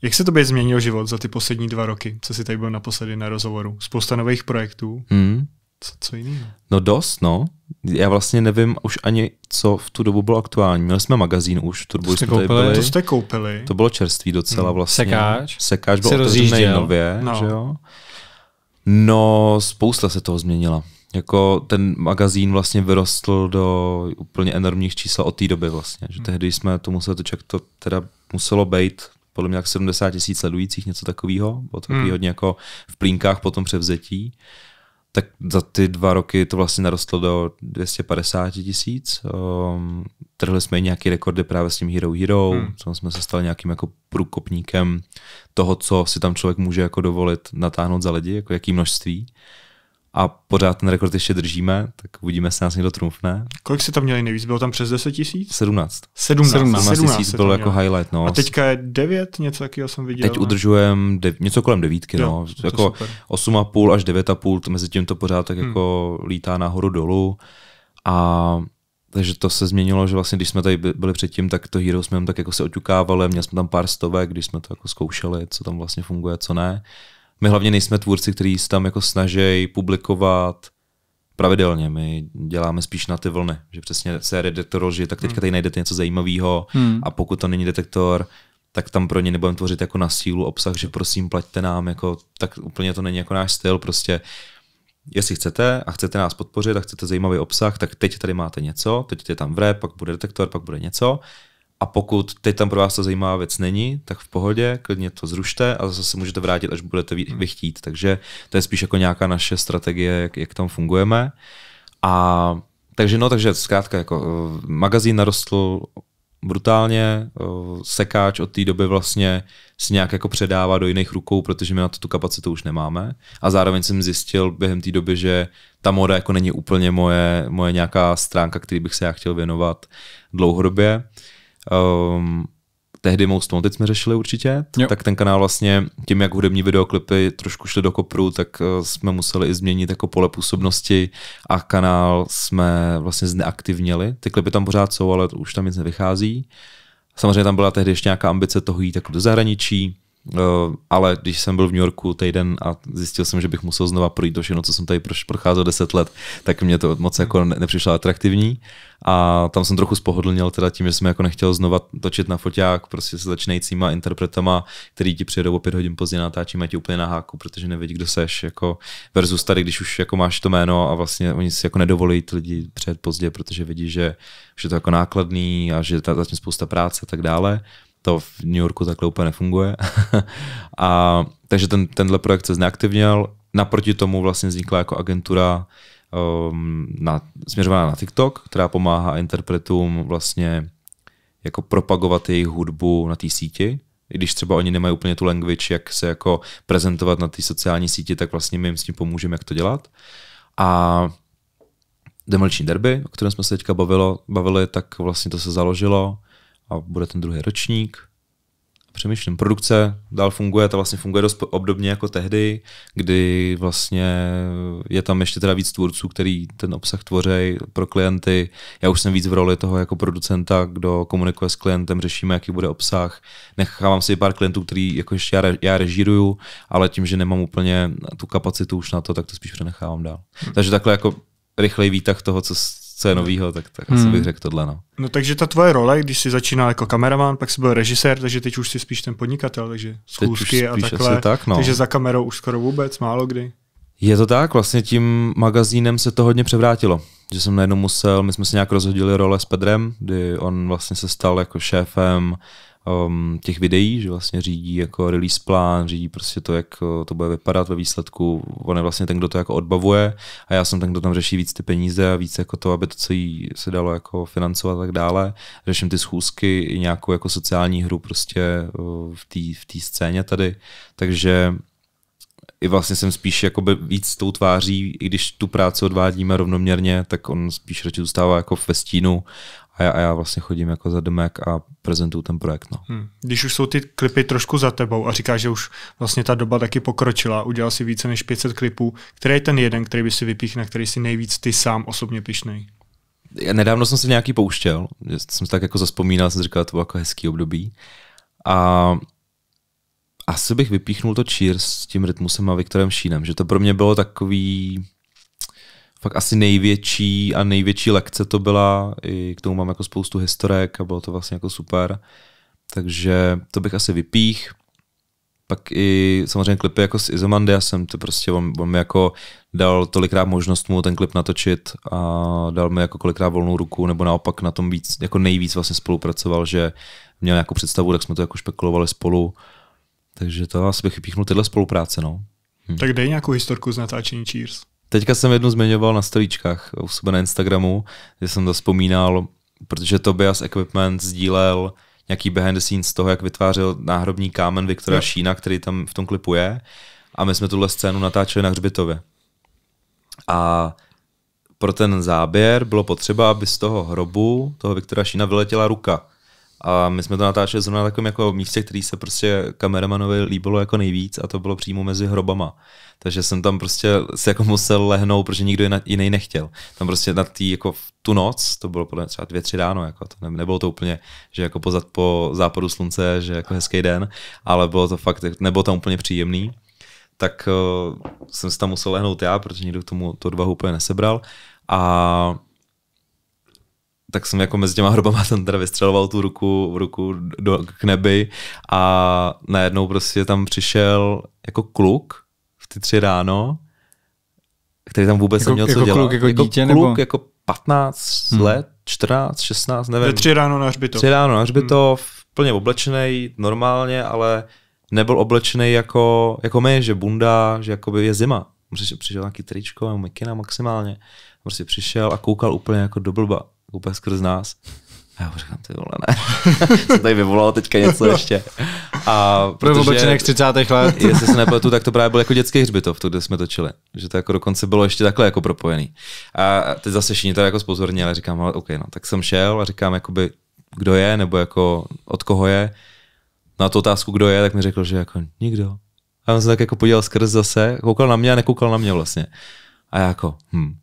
Jak se tobě změnil život za ty poslední dva roky, co jsi tady byl naposledy na rozhovoru? Spousta nových projektů. Hmm. Co, co jiného? No dost, no. Já vlastně nevím už ani, co v tu dobu bylo aktuální. Měli jsme magazín už, tu dobu jsme koupili. Byli. To jste koupili. To bylo čerství docela hmm. vlastně. Sekáč. Sekáč byl otevřený nově, no. že jo? No, spousta se toho změnila jako ten magazín vlastně vyrostl do úplně enormních čísel od té doby vlastně. Že hmm. tehdy jsme to museli čak to teda muselo být podle mě jak 70 tisíc sledujících, něco takového. Bylo to takový hmm. hodně jako v plínkách po tom převzetí. Tak za ty dva roky to vlastně narostlo do 250 tisíc. Um, trhli jsme i nějaké rekordy právě s tím Hero Hero, hmm. jsme se stali nějakým jako průkopníkem toho, co si tam člověk může jako dovolit natáhnout za lidi, jako jaký množství a pořád ten rekord ještě držíme, tak uvidíme, jestli nás někdo trumfne. Kolik se tam měli nejvíc? Bylo tam přes 10 tisíc? 17. 17. 17, 17 tisíc bylo jako měl. highlight. No. A teďka je 9, něco takového jsem viděl. Teď udržujeme něco kolem devítky. Jo, no. Jako 8,5 až 9,5, to mezi tím to pořád tak hmm. jako lítá nahoru dolů. A takže to se změnilo, že vlastně když jsme tady byli předtím, tak to Hero jsme tak jako se oťukávali, měli jsme tam pár stovek, když jsme to jako zkoušeli, co tam vlastně funguje, co ne my hlavně nejsme tvůrci, kteří se tam jako snaží publikovat pravidelně. My děláme spíš na ty vlny, že přesně série detektor že tak teďka hmm. tady najdete něco zajímavého hmm. a pokud to není detektor, tak tam pro ně nebudeme tvořit jako na sílu obsah, že prosím, plaťte nám, jako, tak úplně to není jako náš styl, prostě jestli chcete a chcete nás podpořit a chcete zajímavý obsah, tak teď tady máte něco, teď je tam vrep, pak bude detektor, pak bude něco a pokud teď tam pro vás to zajímavá věc není, tak v pohodě, klidně to zrušte a zase se můžete vrátit, až budete vychtít. Hmm. Takže to je spíš jako nějaká naše strategie, jak, jak tam fungujeme. A takže no, takže zkrátka jako eh, magazín narostl brutálně, eh, sekáč od té doby vlastně si nějak jako předává do jiných rukou, protože my na to tu kapacitu už nemáme. A zároveň jsem zjistil během té doby, že ta moda jako není úplně moje, moje nějaká stránka, který bych se já chtěl věnovat dlouhodobě. Um, tehdy Most Wanted jsme řešili určitě, jo. tak ten kanál vlastně tím, jak hudební videoklipy trošku šly do kopru, tak eh, jsme museli i změnit jako pole působnosti a kanál jsme vlastně zneaktivnili. Ty klipy tam pořád jsou, ale už tam nic nevychází. Samozřejmě tam byla tehdy ještě nějaká ambice toho jít jako do zahraničí, Eh, ale když jsem byl v New Yorku týden a zjistil jsem, že bych musel znova projít to všechno, co jsem tady procházel 10 let, tak mě to moc jako nepřišlo atraktivní. A tam jsem trochu spohodlnil teda tím, že jsem jako nechtěl znova točit na foťák prostě se začínajícíma interpretama, který ti přijedou o pět hodin pozdě mají ti úplně na háku, protože nevědí, kdo seš, jako versus tady, když už jako máš to jméno a vlastně oni si jako nedovolí ty lidi přijet pozdě, protože vidí, že, že to je jako nákladný a že je tam spousta práce a tak dále to v New Yorku takhle úplně nefunguje. <laughs> a, takže ten, tenhle projekt se zneaktivnil. Naproti tomu vlastně vznikla jako agentura um, na, směřovaná na TikTok, která pomáhá interpretům vlastně jako propagovat jejich hudbu na té síti. I když třeba oni nemají úplně tu language, jak se jako prezentovat na té sociální síti, tak vlastně my jim s tím pomůžeme, jak to dělat. A demoliční derby, o kterém jsme se teďka bavilo, bavili, tak vlastně to se založilo a bude ten druhý ročník. Přemýšlím, produkce dál funguje, ta vlastně funguje dost obdobně jako tehdy, kdy vlastně je tam ještě teda víc tvůrců, který ten obsah tvořej pro klienty. Já už jsem víc v roli toho jako producenta, kdo komunikuje s klientem, řešíme, jaký bude obsah. Nechávám si pár klientů, který jako ještě já, já režíruju, ale tím, že nemám úplně tu kapacitu už na to, tak to spíš přenechávám dál. Hmm. Takže takhle jako rychlej výtah toho, co, co je hmm. novýho, tak, tak hmm. asi bych řekl tohle. No. no takže ta tvoje role, když jsi začínal jako kameraman, pak jsi byl režisér, takže teď už jsi spíš ten podnikatel, takže schůzky a takhle. Tak, no. Takže za kamerou už skoro vůbec, málo kdy. Je to tak, vlastně tím magazínem se to hodně převrátilo. Že jsem najednou musel, my jsme si nějak rozhodili role s Pedrem, kdy on vlastně se stal jako šéfem um, těch videí, že vlastně řídí jako release plán, řídí prostě to, jak uh, to bude vypadat ve výsledku. On je vlastně ten, kdo to jako odbavuje a já jsem ten, kdo tam řeší víc ty peníze a víc jako to, aby to, co jí se dalo jako financovat a tak dále. Řeším ty schůzky i nějakou jako sociální hru prostě uh, v té v scéně tady. Takže i vlastně jsem spíš jakoby víc s tou tváří, i když tu práci odvádíme rovnoměrně, tak on spíš radši zůstává jako ve stínu a já, a já vlastně chodím jako za domek a prezentuju ten projekt. No. Hmm. Když už jsou ty klipy trošku za tebou a říkáš, že už vlastně ta doba taky pokročila, udělal si více než 500 klipů, který je ten jeden, který by si vypíchl, na který si nejvíc ty sám osobně pišnej? Já nedávno jsem se nějaký pouštěl, jsem se tak jako zaspomínal, jsem říkal, to bylo jako hezký období. A asi bych vypíchnul to Cheers s tím rytmusem a Viktorem Šínem, že to pro mě bylo takový fakt asi největší a největší lekce to byla, i k tomu mám jako spoustu historek a bylo to vlastně jako super, takže to bych asi vypích. Pak i samozřejmě klipy jako Izomandy, já jsem to prostě, on, on mi jako dal tolikrát možnost mu ten klip natočit a dal mi jako kolikrát volnou ruku, nebo naopak na tom víc, jako nejvíc vlastně spolupracoval, že měl nějakou představu, tak jsme to jako špekulovali spolu. Takže to asi bych vypíchnul tyhle spolupráce, no. Hm. Tak dej nějakou historku z natáčení Cheers. Teďka jsem jednu zmiňoval na stolíčkách u sebe na Instagramu, kde jsem to vzpomínal, protože Tobias Equipment sdílel nějaký behind the scenes z toho, jak vytvářel náhrobní kámen Viktora no. Šína, který tam v tom klipu je. A my jsme tuhle scénu natáčeli na Hřbitově. A pro ten záběr bylo potřeba, aby z toho hrobu toho Viktora Šína vyletěla ruka. A my jsme to natáčeli zrovna na takovém jako místě, který se prostě kameramanovi líbilo jako nejvíc a to bylo přímo mezi hrobama. Takže jsem tam prostě se jako musel lehnout, protože nikdo jiný nechtěl. Tam prostě na tý, jako v tu noc, to bylo podle třeba dvě, tři ráno, jako to ne, nebylo to úplně, že jako po, po západu slunce, že jako hezký den, ale bylo to fakt, nebylo tam úplně příjemný tak uh, jsem se tam musel lehnout já, protože nikdo k tomu tu odvahu úplně nesebral. A tak jsem jako mezi těma hrobama tam teda vystřeloval tu ruku, ruku do, k nebi a najednou prostě tam přišel jako kluk v ty tři ráno, který tam vůbec jako, neměl jako co dělat. Kluk, jako, jako dítě, kluk, nebo? jako 15 hmm. let, 14, 16, nevím. Ve tři ráno na hřbitov. Tři ráno na hřbitov, hmm. plně oblečený, normálně, ale nebyl oblečený jako, jako my, že bunda, že jakoby je zima. Přišel, přišel nějaký tričko, mikina maximálně. Prostě přišel a koukal úplně jako do blba úplně skrz nás. <laughs> A já říkám, ty vole, ne. <laughs> Jsem tady vyvolalo teďka něco ještě. A Pro oblečenek z 30. let. <laughs> jestli se nepletu, tak to právě byl jako dětský hřbitov, to, kde jsme točili. Že to jako dokonce bylo ještě takhle jako propojený. A teď zase všichni to jako spozornili, ale říkám, ale OK, no, tak jsem šel a říkám, jakoby, kdo je, nebo jako od koho je. Na tu otázku, kdo je, tak mi řekl, že jako nikdo. A on se tak jako podíval skrz zase, koukal na mě a nekoukal na mě vlastně. A já jako, hm,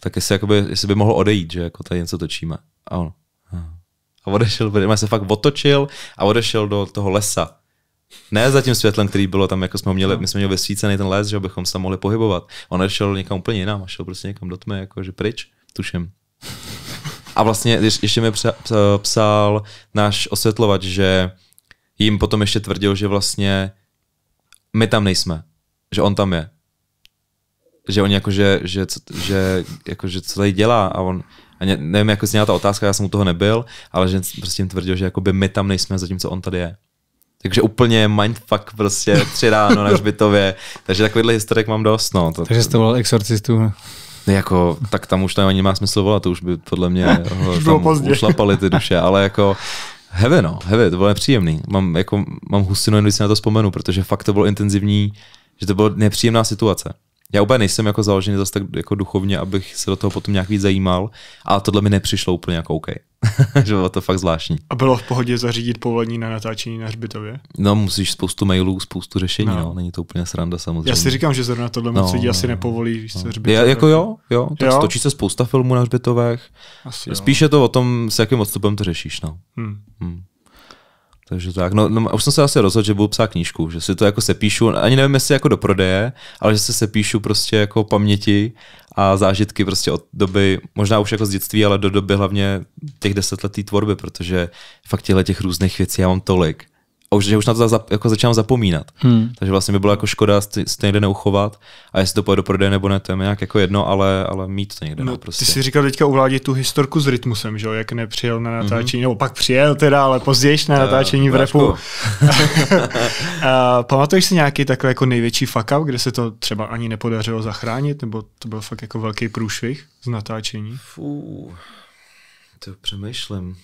tak jestli, jakoby, jestli by mohl odejít, že jako tady něco točíme. A on. A odešel, protože se fakt otočil a odešel do toho lesa. Ne za tím světlem, který bylo tam, jako jsme ho měli, no. my jsme měli vysvícený ten les, že abychom se tam mohli pohybovat. On odešel někam úplně jinam a šel prostě někam do tmy, jako že pryč, tuším. A vlastně ještě mi psal náš osvětlovač, že jim potom ještě tvrdil, že vlastně my tam nejsme, že on tam je že oni jako, že, že, že, jako, že co tady dělá a on, a ne, nevím, jak zněla ta otázka, já jsem u toho nebyl, ale že prostě jim tvrdil, že jakoby my tam nejsme, zatímco on tady je. Takže úplně mindfuck prostě tři ráno na hřbitově. <laughs> Takže takovýhle historik mám dost. No. To, Takže jste volal exorcistů. Jako, tak tam už to ani má smysl volat, to už by podle mě <laughs> ho, tam pozdě. Ušlapali ty duše, ale jako heve no, heve, to bylo nepříjemný. Mám, jako, mám husinu, jen když si na to vzpomenu, protože fakt to bylo intenzivní, že to byla nepříjemná situace já úplně nejsem jako založený zase tak jako duchovně, abych se do toho potom nějak víc zajímal, ale tohle mi nepřišlo úplně jako OK. <laughs> že bylo to fakt zvláštní. A bylo v pohodě zařídit povolení na natáčení na hřbitově? No, musíš spoustu mailů, spoustu řešení, no. no. není to úplně sranda samozřejmě. Já si říkám, že zrovna tohle no, moc lidí no, asi no. nepovolí no. se hřbitově. Já, jako jo, jo, tak jo? stočí se spousta filmů na hřbitovech. Asi Spíš jo. je to o tom, s jakým odstupem to řešíš, no. Hmm. Hmm. Takže tak, no, no už jsem se asi rozhodl, že budu psát knížku, že si to jako sepíšu, ani nevím, jestli jako do prodeje, ale že se sepíšu prostě jako paměti a zážitky prostě od doby, možná už jako z dětství, ale do doby hlavně těch desetletý tvorby, protože fakt těchto těch různých věcí já mám tolik, a už, že už na to za, jako začínám zapomínat. Hmm. Takže vlastně by bylo jako škoda si to někde neuchovat a jestli to půjde do prodeje nebo ne, to je mi nějak jako jedno, ale, ale mít to někde. No, no, prostě. Ty jsi říkal teďka uvládit tu historku s rytmusem, že jo, jak nepřijel na mhm. natáčení, mm-hmm. nebo pak přijel teda, ale později na eh, natáčení v repu. a, <laughs> eh, pamatuješ si nějaký takový jako největší fuck up, kde se to třeba ani nepodařilo zachránit, nebo to byl fakt jako velký průšvih z natáčení? Fú, to přemýšlím.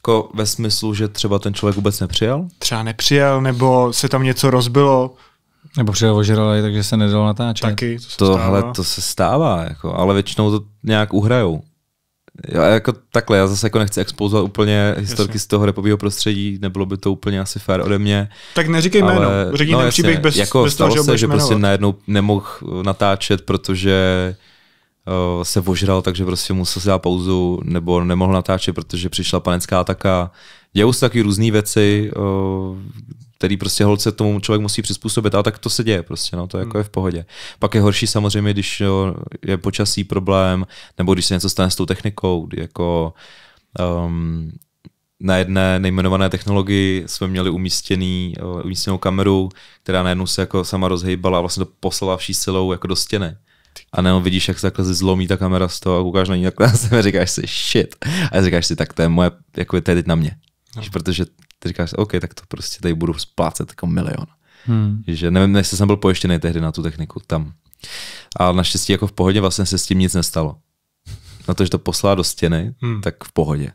Jako ve smyslu, že třeba ten člověk vůbec nepřijal? Třeba nepřijal, nebo se tam něco rozbilo. Nebo přijel ožralý, takže se nedalo natáčet. Taky, to se Tohle stává. to se stává, jako, ale většinou to nějak uhrajou. Já, jako takhle, já zase jako nechci expozovat úplně historky jasně. z toho repového prostředí, nebylo by to úplně asi fair ode mě. Tak neříkej ale, jméno, řekni no, příběh bez, jako bez stalo že se, že prostě jmenovat. prostě najednou nemohl natáčet, protože uh, se ožral, takže prostě musel si dát pauzu nebo nemohl natáčet, protože přišla panenská ataka. Dějou se taky různé věci, uh, který prostě holce tomu člověk musí přizpůsobit, a tak to se děje prostě, no, to jako hmm. je v pohodě. Pak je horší samozřejmě, když jo, eh, je počasí problém, nebo když se něco stane s tou technikou, kdy jako um, na jedné nejmenované technologii jsme měli umístěný, umístěnou kameru, která najednou se jako sama rozhejbala a vlastně to poslala vší silou jako do stěny a nebo vidíš, jak se takhle zlomí ta kamera z toho a koukáš na ní takhle a <laughs> říkáš si shit. A říkáš si, tak to je moje, jako je teď na mě. No. Protože ty říkáš, OK, tak to prostě tady budu splácet jako milion. Hmm. Že nevím, jestli jsem byl pojištěný tehdy na tu techniku tam. A naštěstí jako v pohodě vlastně se s tím nic nestalo. Na to, že to poslala do stěny, hmm. tak v pohodě.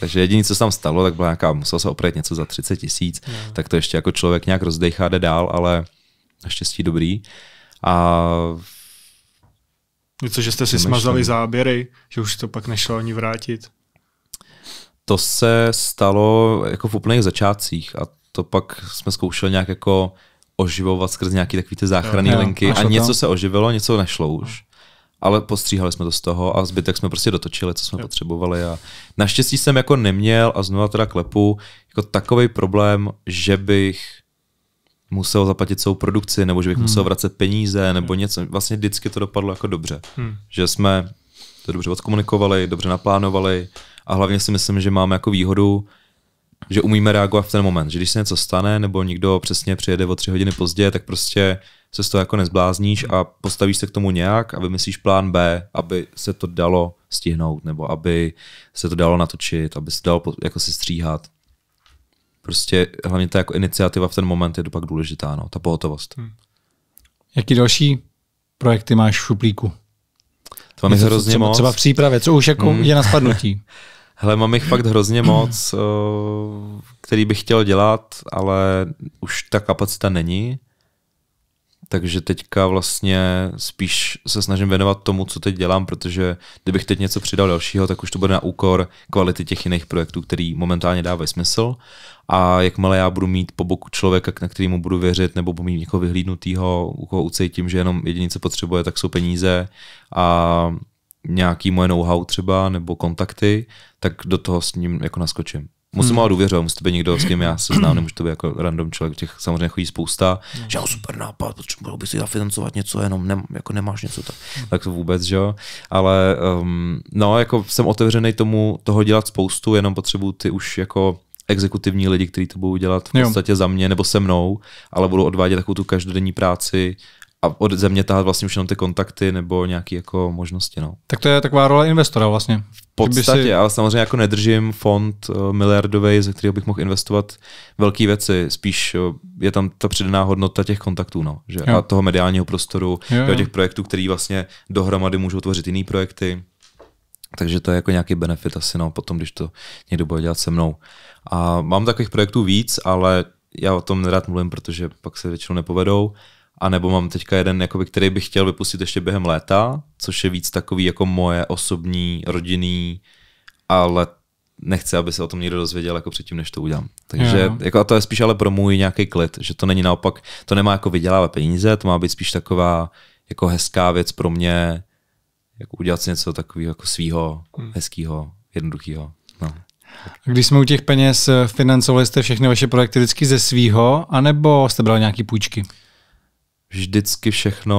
Takže jediné, co se tam stalo, tak byla nějaká, musel se opravit něco za 30 tisíc, hmm. tak to ještě jako člověk nějak rozdejchá, jde dál, ale naštěstí dobrý. A Něco, že jste si Nemyšlím. smazali záběry, že už to pak nešlo ani vrátit. To se stalo jako v úplných začátcích a to pak jsme zkoušeli nějak jako oživovat skrz nějaké takové ty záchranné no, linky a něco tam. se oživilo, něco nešlo už. Ale postříhali jsme to z toho a zbytek jsme prostě dotočili, co jsme jo. potřebovali. A naštěstí jsem jako neměl a znova teda klepu jako takový problém, že bych musel zaplatit celou produkci, nebo že bych hmm. musel vracet peníze, nebo hmm. něco. Vlastně vždycky to dopadlo jako dobře. Hmm. Že jsme to dobře odkomunikovali, dobře naplánovali a hlavně si myslím, že máme jako výhodu, že umíme reagovat v ten moment, že když se něco stane nebo někdo přesně přijede o tři hodiny pozdě, tak prostě se z toho jako nezblázníš a postavíš se k tomu nějak a vymyslíš plán B, aby se to dalo stihnout nebo aby se to dalo natočit, aby se dalo jako si stříhat prostě hlavně ta jako iniciativa v ten moment je to pak důležitá, no, ta pohotovost. Hmm. Jaký další projekty máš v šuplíku? To mám jich hrozně třeba, moc. Třeba v přípravě, co už jako hmm. je na spadnutí. <laughs> Hele, mám jich fakt hrozně moc, eh, který bych chtěl dělat, ale už ta kapacita není. Takže teďka vlastně spíš se snažím věnovat tomu, co teď dělám, protože kdybych teď něco přidal dalšího, tak už to bude na úkor kvality těch jiných projektů, který momentálně dávají smysl. A jakmile já budu mít po boku člověka, na kterýmu budu věřit, nebo budu mít někoho vyhlídnutýho, u koho ucítím, že jenom jediné, co potřebuje, tak jsou peníze a nějaký moje know-how třeba, nebo kontakty, tak do toho s ním jako naskočím. Musím hmm. důvěřovat, musí to být někdo, s kým já se znám, <clears throat> nemůže to být jako random člověk, těch samozřejmě chodí spousta, hmm. že jo, super nápad, potřeboval by si zafinancovat něco, jenom ne, jako nemáš něco, tak, hmm. tak to vůbec, že jo. Ale um, no, jako jsem otevřený tomu toho dělat spoustu, jenom potřebuju ty už jako exekutivní lidi, kteří to budou dělat v podstatě jo. za mě nebo se mnou, ale budou odvádět takovou tu každodenní práci a od země tahat vlastně už jenom ty kontakty nebo nějaké jako možnosti. No. Tak to je taková role investora vlastně. V podstatě, si... ale samozřejmě jako nedržím fond eh, miliardový, ze kterého bych mohl investovat velké věci. Spíš eh, je tam ta přidaná hodnota těch kontaktů no, že? Jo. a toho mediálního prostoru, jo, jo. těch projektů, který vlastně dohromady můžou tvořit jiné projekty. Takže to je jako nějaký benefit asi no, potom, když to někdo bude dělat se mnou. A mám takových projektů víc, ale já o tom nerad mluvím, protože pak se většinou nepovedou a nebo mám teďka jeden, jakoby, který bych chtěl vypustit ještě během léta, což je víc takový jako moje osobní, rodinný, ale nechci, aby se o tom někdo dozvěděl jako předtím, než to udělám. Takže jo. jako, a to je spíš ale pro můj nějaký klid, že to není naopak, to nemá jako vydělávat peníze, to má být spíš taková jako hezká věc pro mě, jako udělat si něco takového jako svýho, hmm. hezkého, jednoduchého. No. A když jsme u těch peněz, financovali jste všechny vaše projekty vždycky ze svýho, anebo jste brali nějaké půjčky? vždycky všechno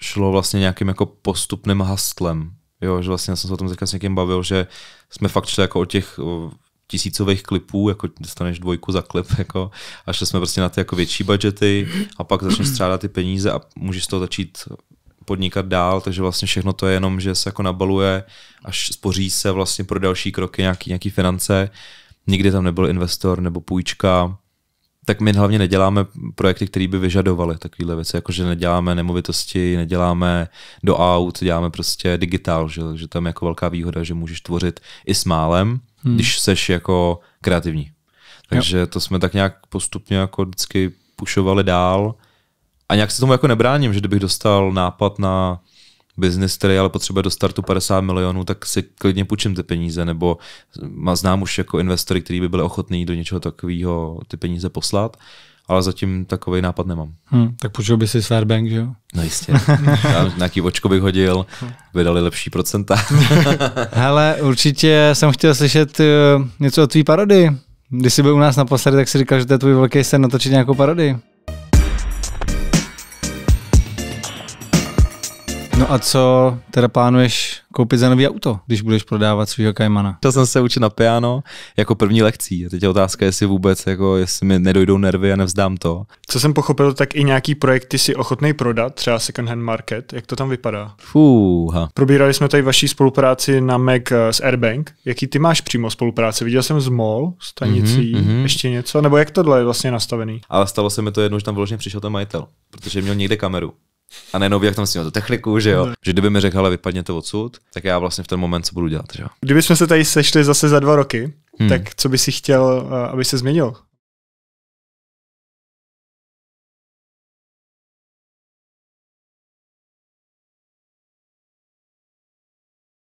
šlo vlastně nějakým jako postupným hastlem. Jo, že vlastně jsem se o tom s někým bavil, že jsme fakt šli jako o těch tisícových klipů, jako dostaneš dvojku za klip, <laughs> jako, a šli jsme prostě na ty jako větší budgety a pak začneš střádat ty peníze a můžeš to začít podnikat dál, takže vlastně všechno to je jenom, že se jako nabaluje, až spoří se vlastně pro další kroky nějaký, nějaký finance. Nikdy tam nebyl investor nebo půjčka, tak my hlavně neděláme projekty, které by vyžadovaly takovéhle věci, jako že neděláme nemovitosti, neděláme do aut, děláme prostě digitál, že, že tam je jako velká výhoda, že můžeš tvořit i s málem, hmm. když seš jako kreativní. Takže jo. to jsme tak nějak postupně jako vždycky pušovali dál a nějak se tomu jako nebráním, že kdybych dostal nápad na biznis, který ale potřebuje do startu 50 milionů, tak si klidně půjčím ty peníze, nebo má znám už jako investory, který by byli ochotní do něčeho takového ty peníze poslat, ale zatím takový nápad nemám. Hmm, tak půjčil by si Fairbank, že jo? No jistě. Já nějaký očko bych hodil, by dali lepší procenta. <laughs> Hele, určitě jsem chtěl slyšet eh, něco o tvý parody. Když jsi byl u nás naposledy, tak si říkal, že to je tvůj velký sen natočit nějakou parodii. No a co teda plánuješ koupit za nový auto, když budeš prodávat svého Kaimana? To jsem se učil na piano jako první lekcí. Teď je otázka, jestli vůbec, jako, jestli mi nedojdou nervy a nevzdám to. Co jsem pochopil, tak i nějaký projekty si ochotný prodat, třeba second hand market. Jak to tam vypadá? Fúha. Probírali jsme tady vaší spolupráci na Mac eh, s Airbank. Jaký ty máš přímo spolupráci? Viděl jsem z MOL, stanicí, mm-hmm, ještě něco? Nebo jak tohle je vlastně nastavený? Ale stalo se mi to jednou, že tam vložně přišel ten majitel, protože měl někde kameru a nejenom jak tam s tu techniku, že jo. Mhm. Že kdyby mi řekl, ale vypadně to odsud, tak já vlastně v ten moment co budu dělat, že jo. Kdybychom se tady sešli zase za dva roky, hmm. tak co by si chtěl, eh, aby se změnil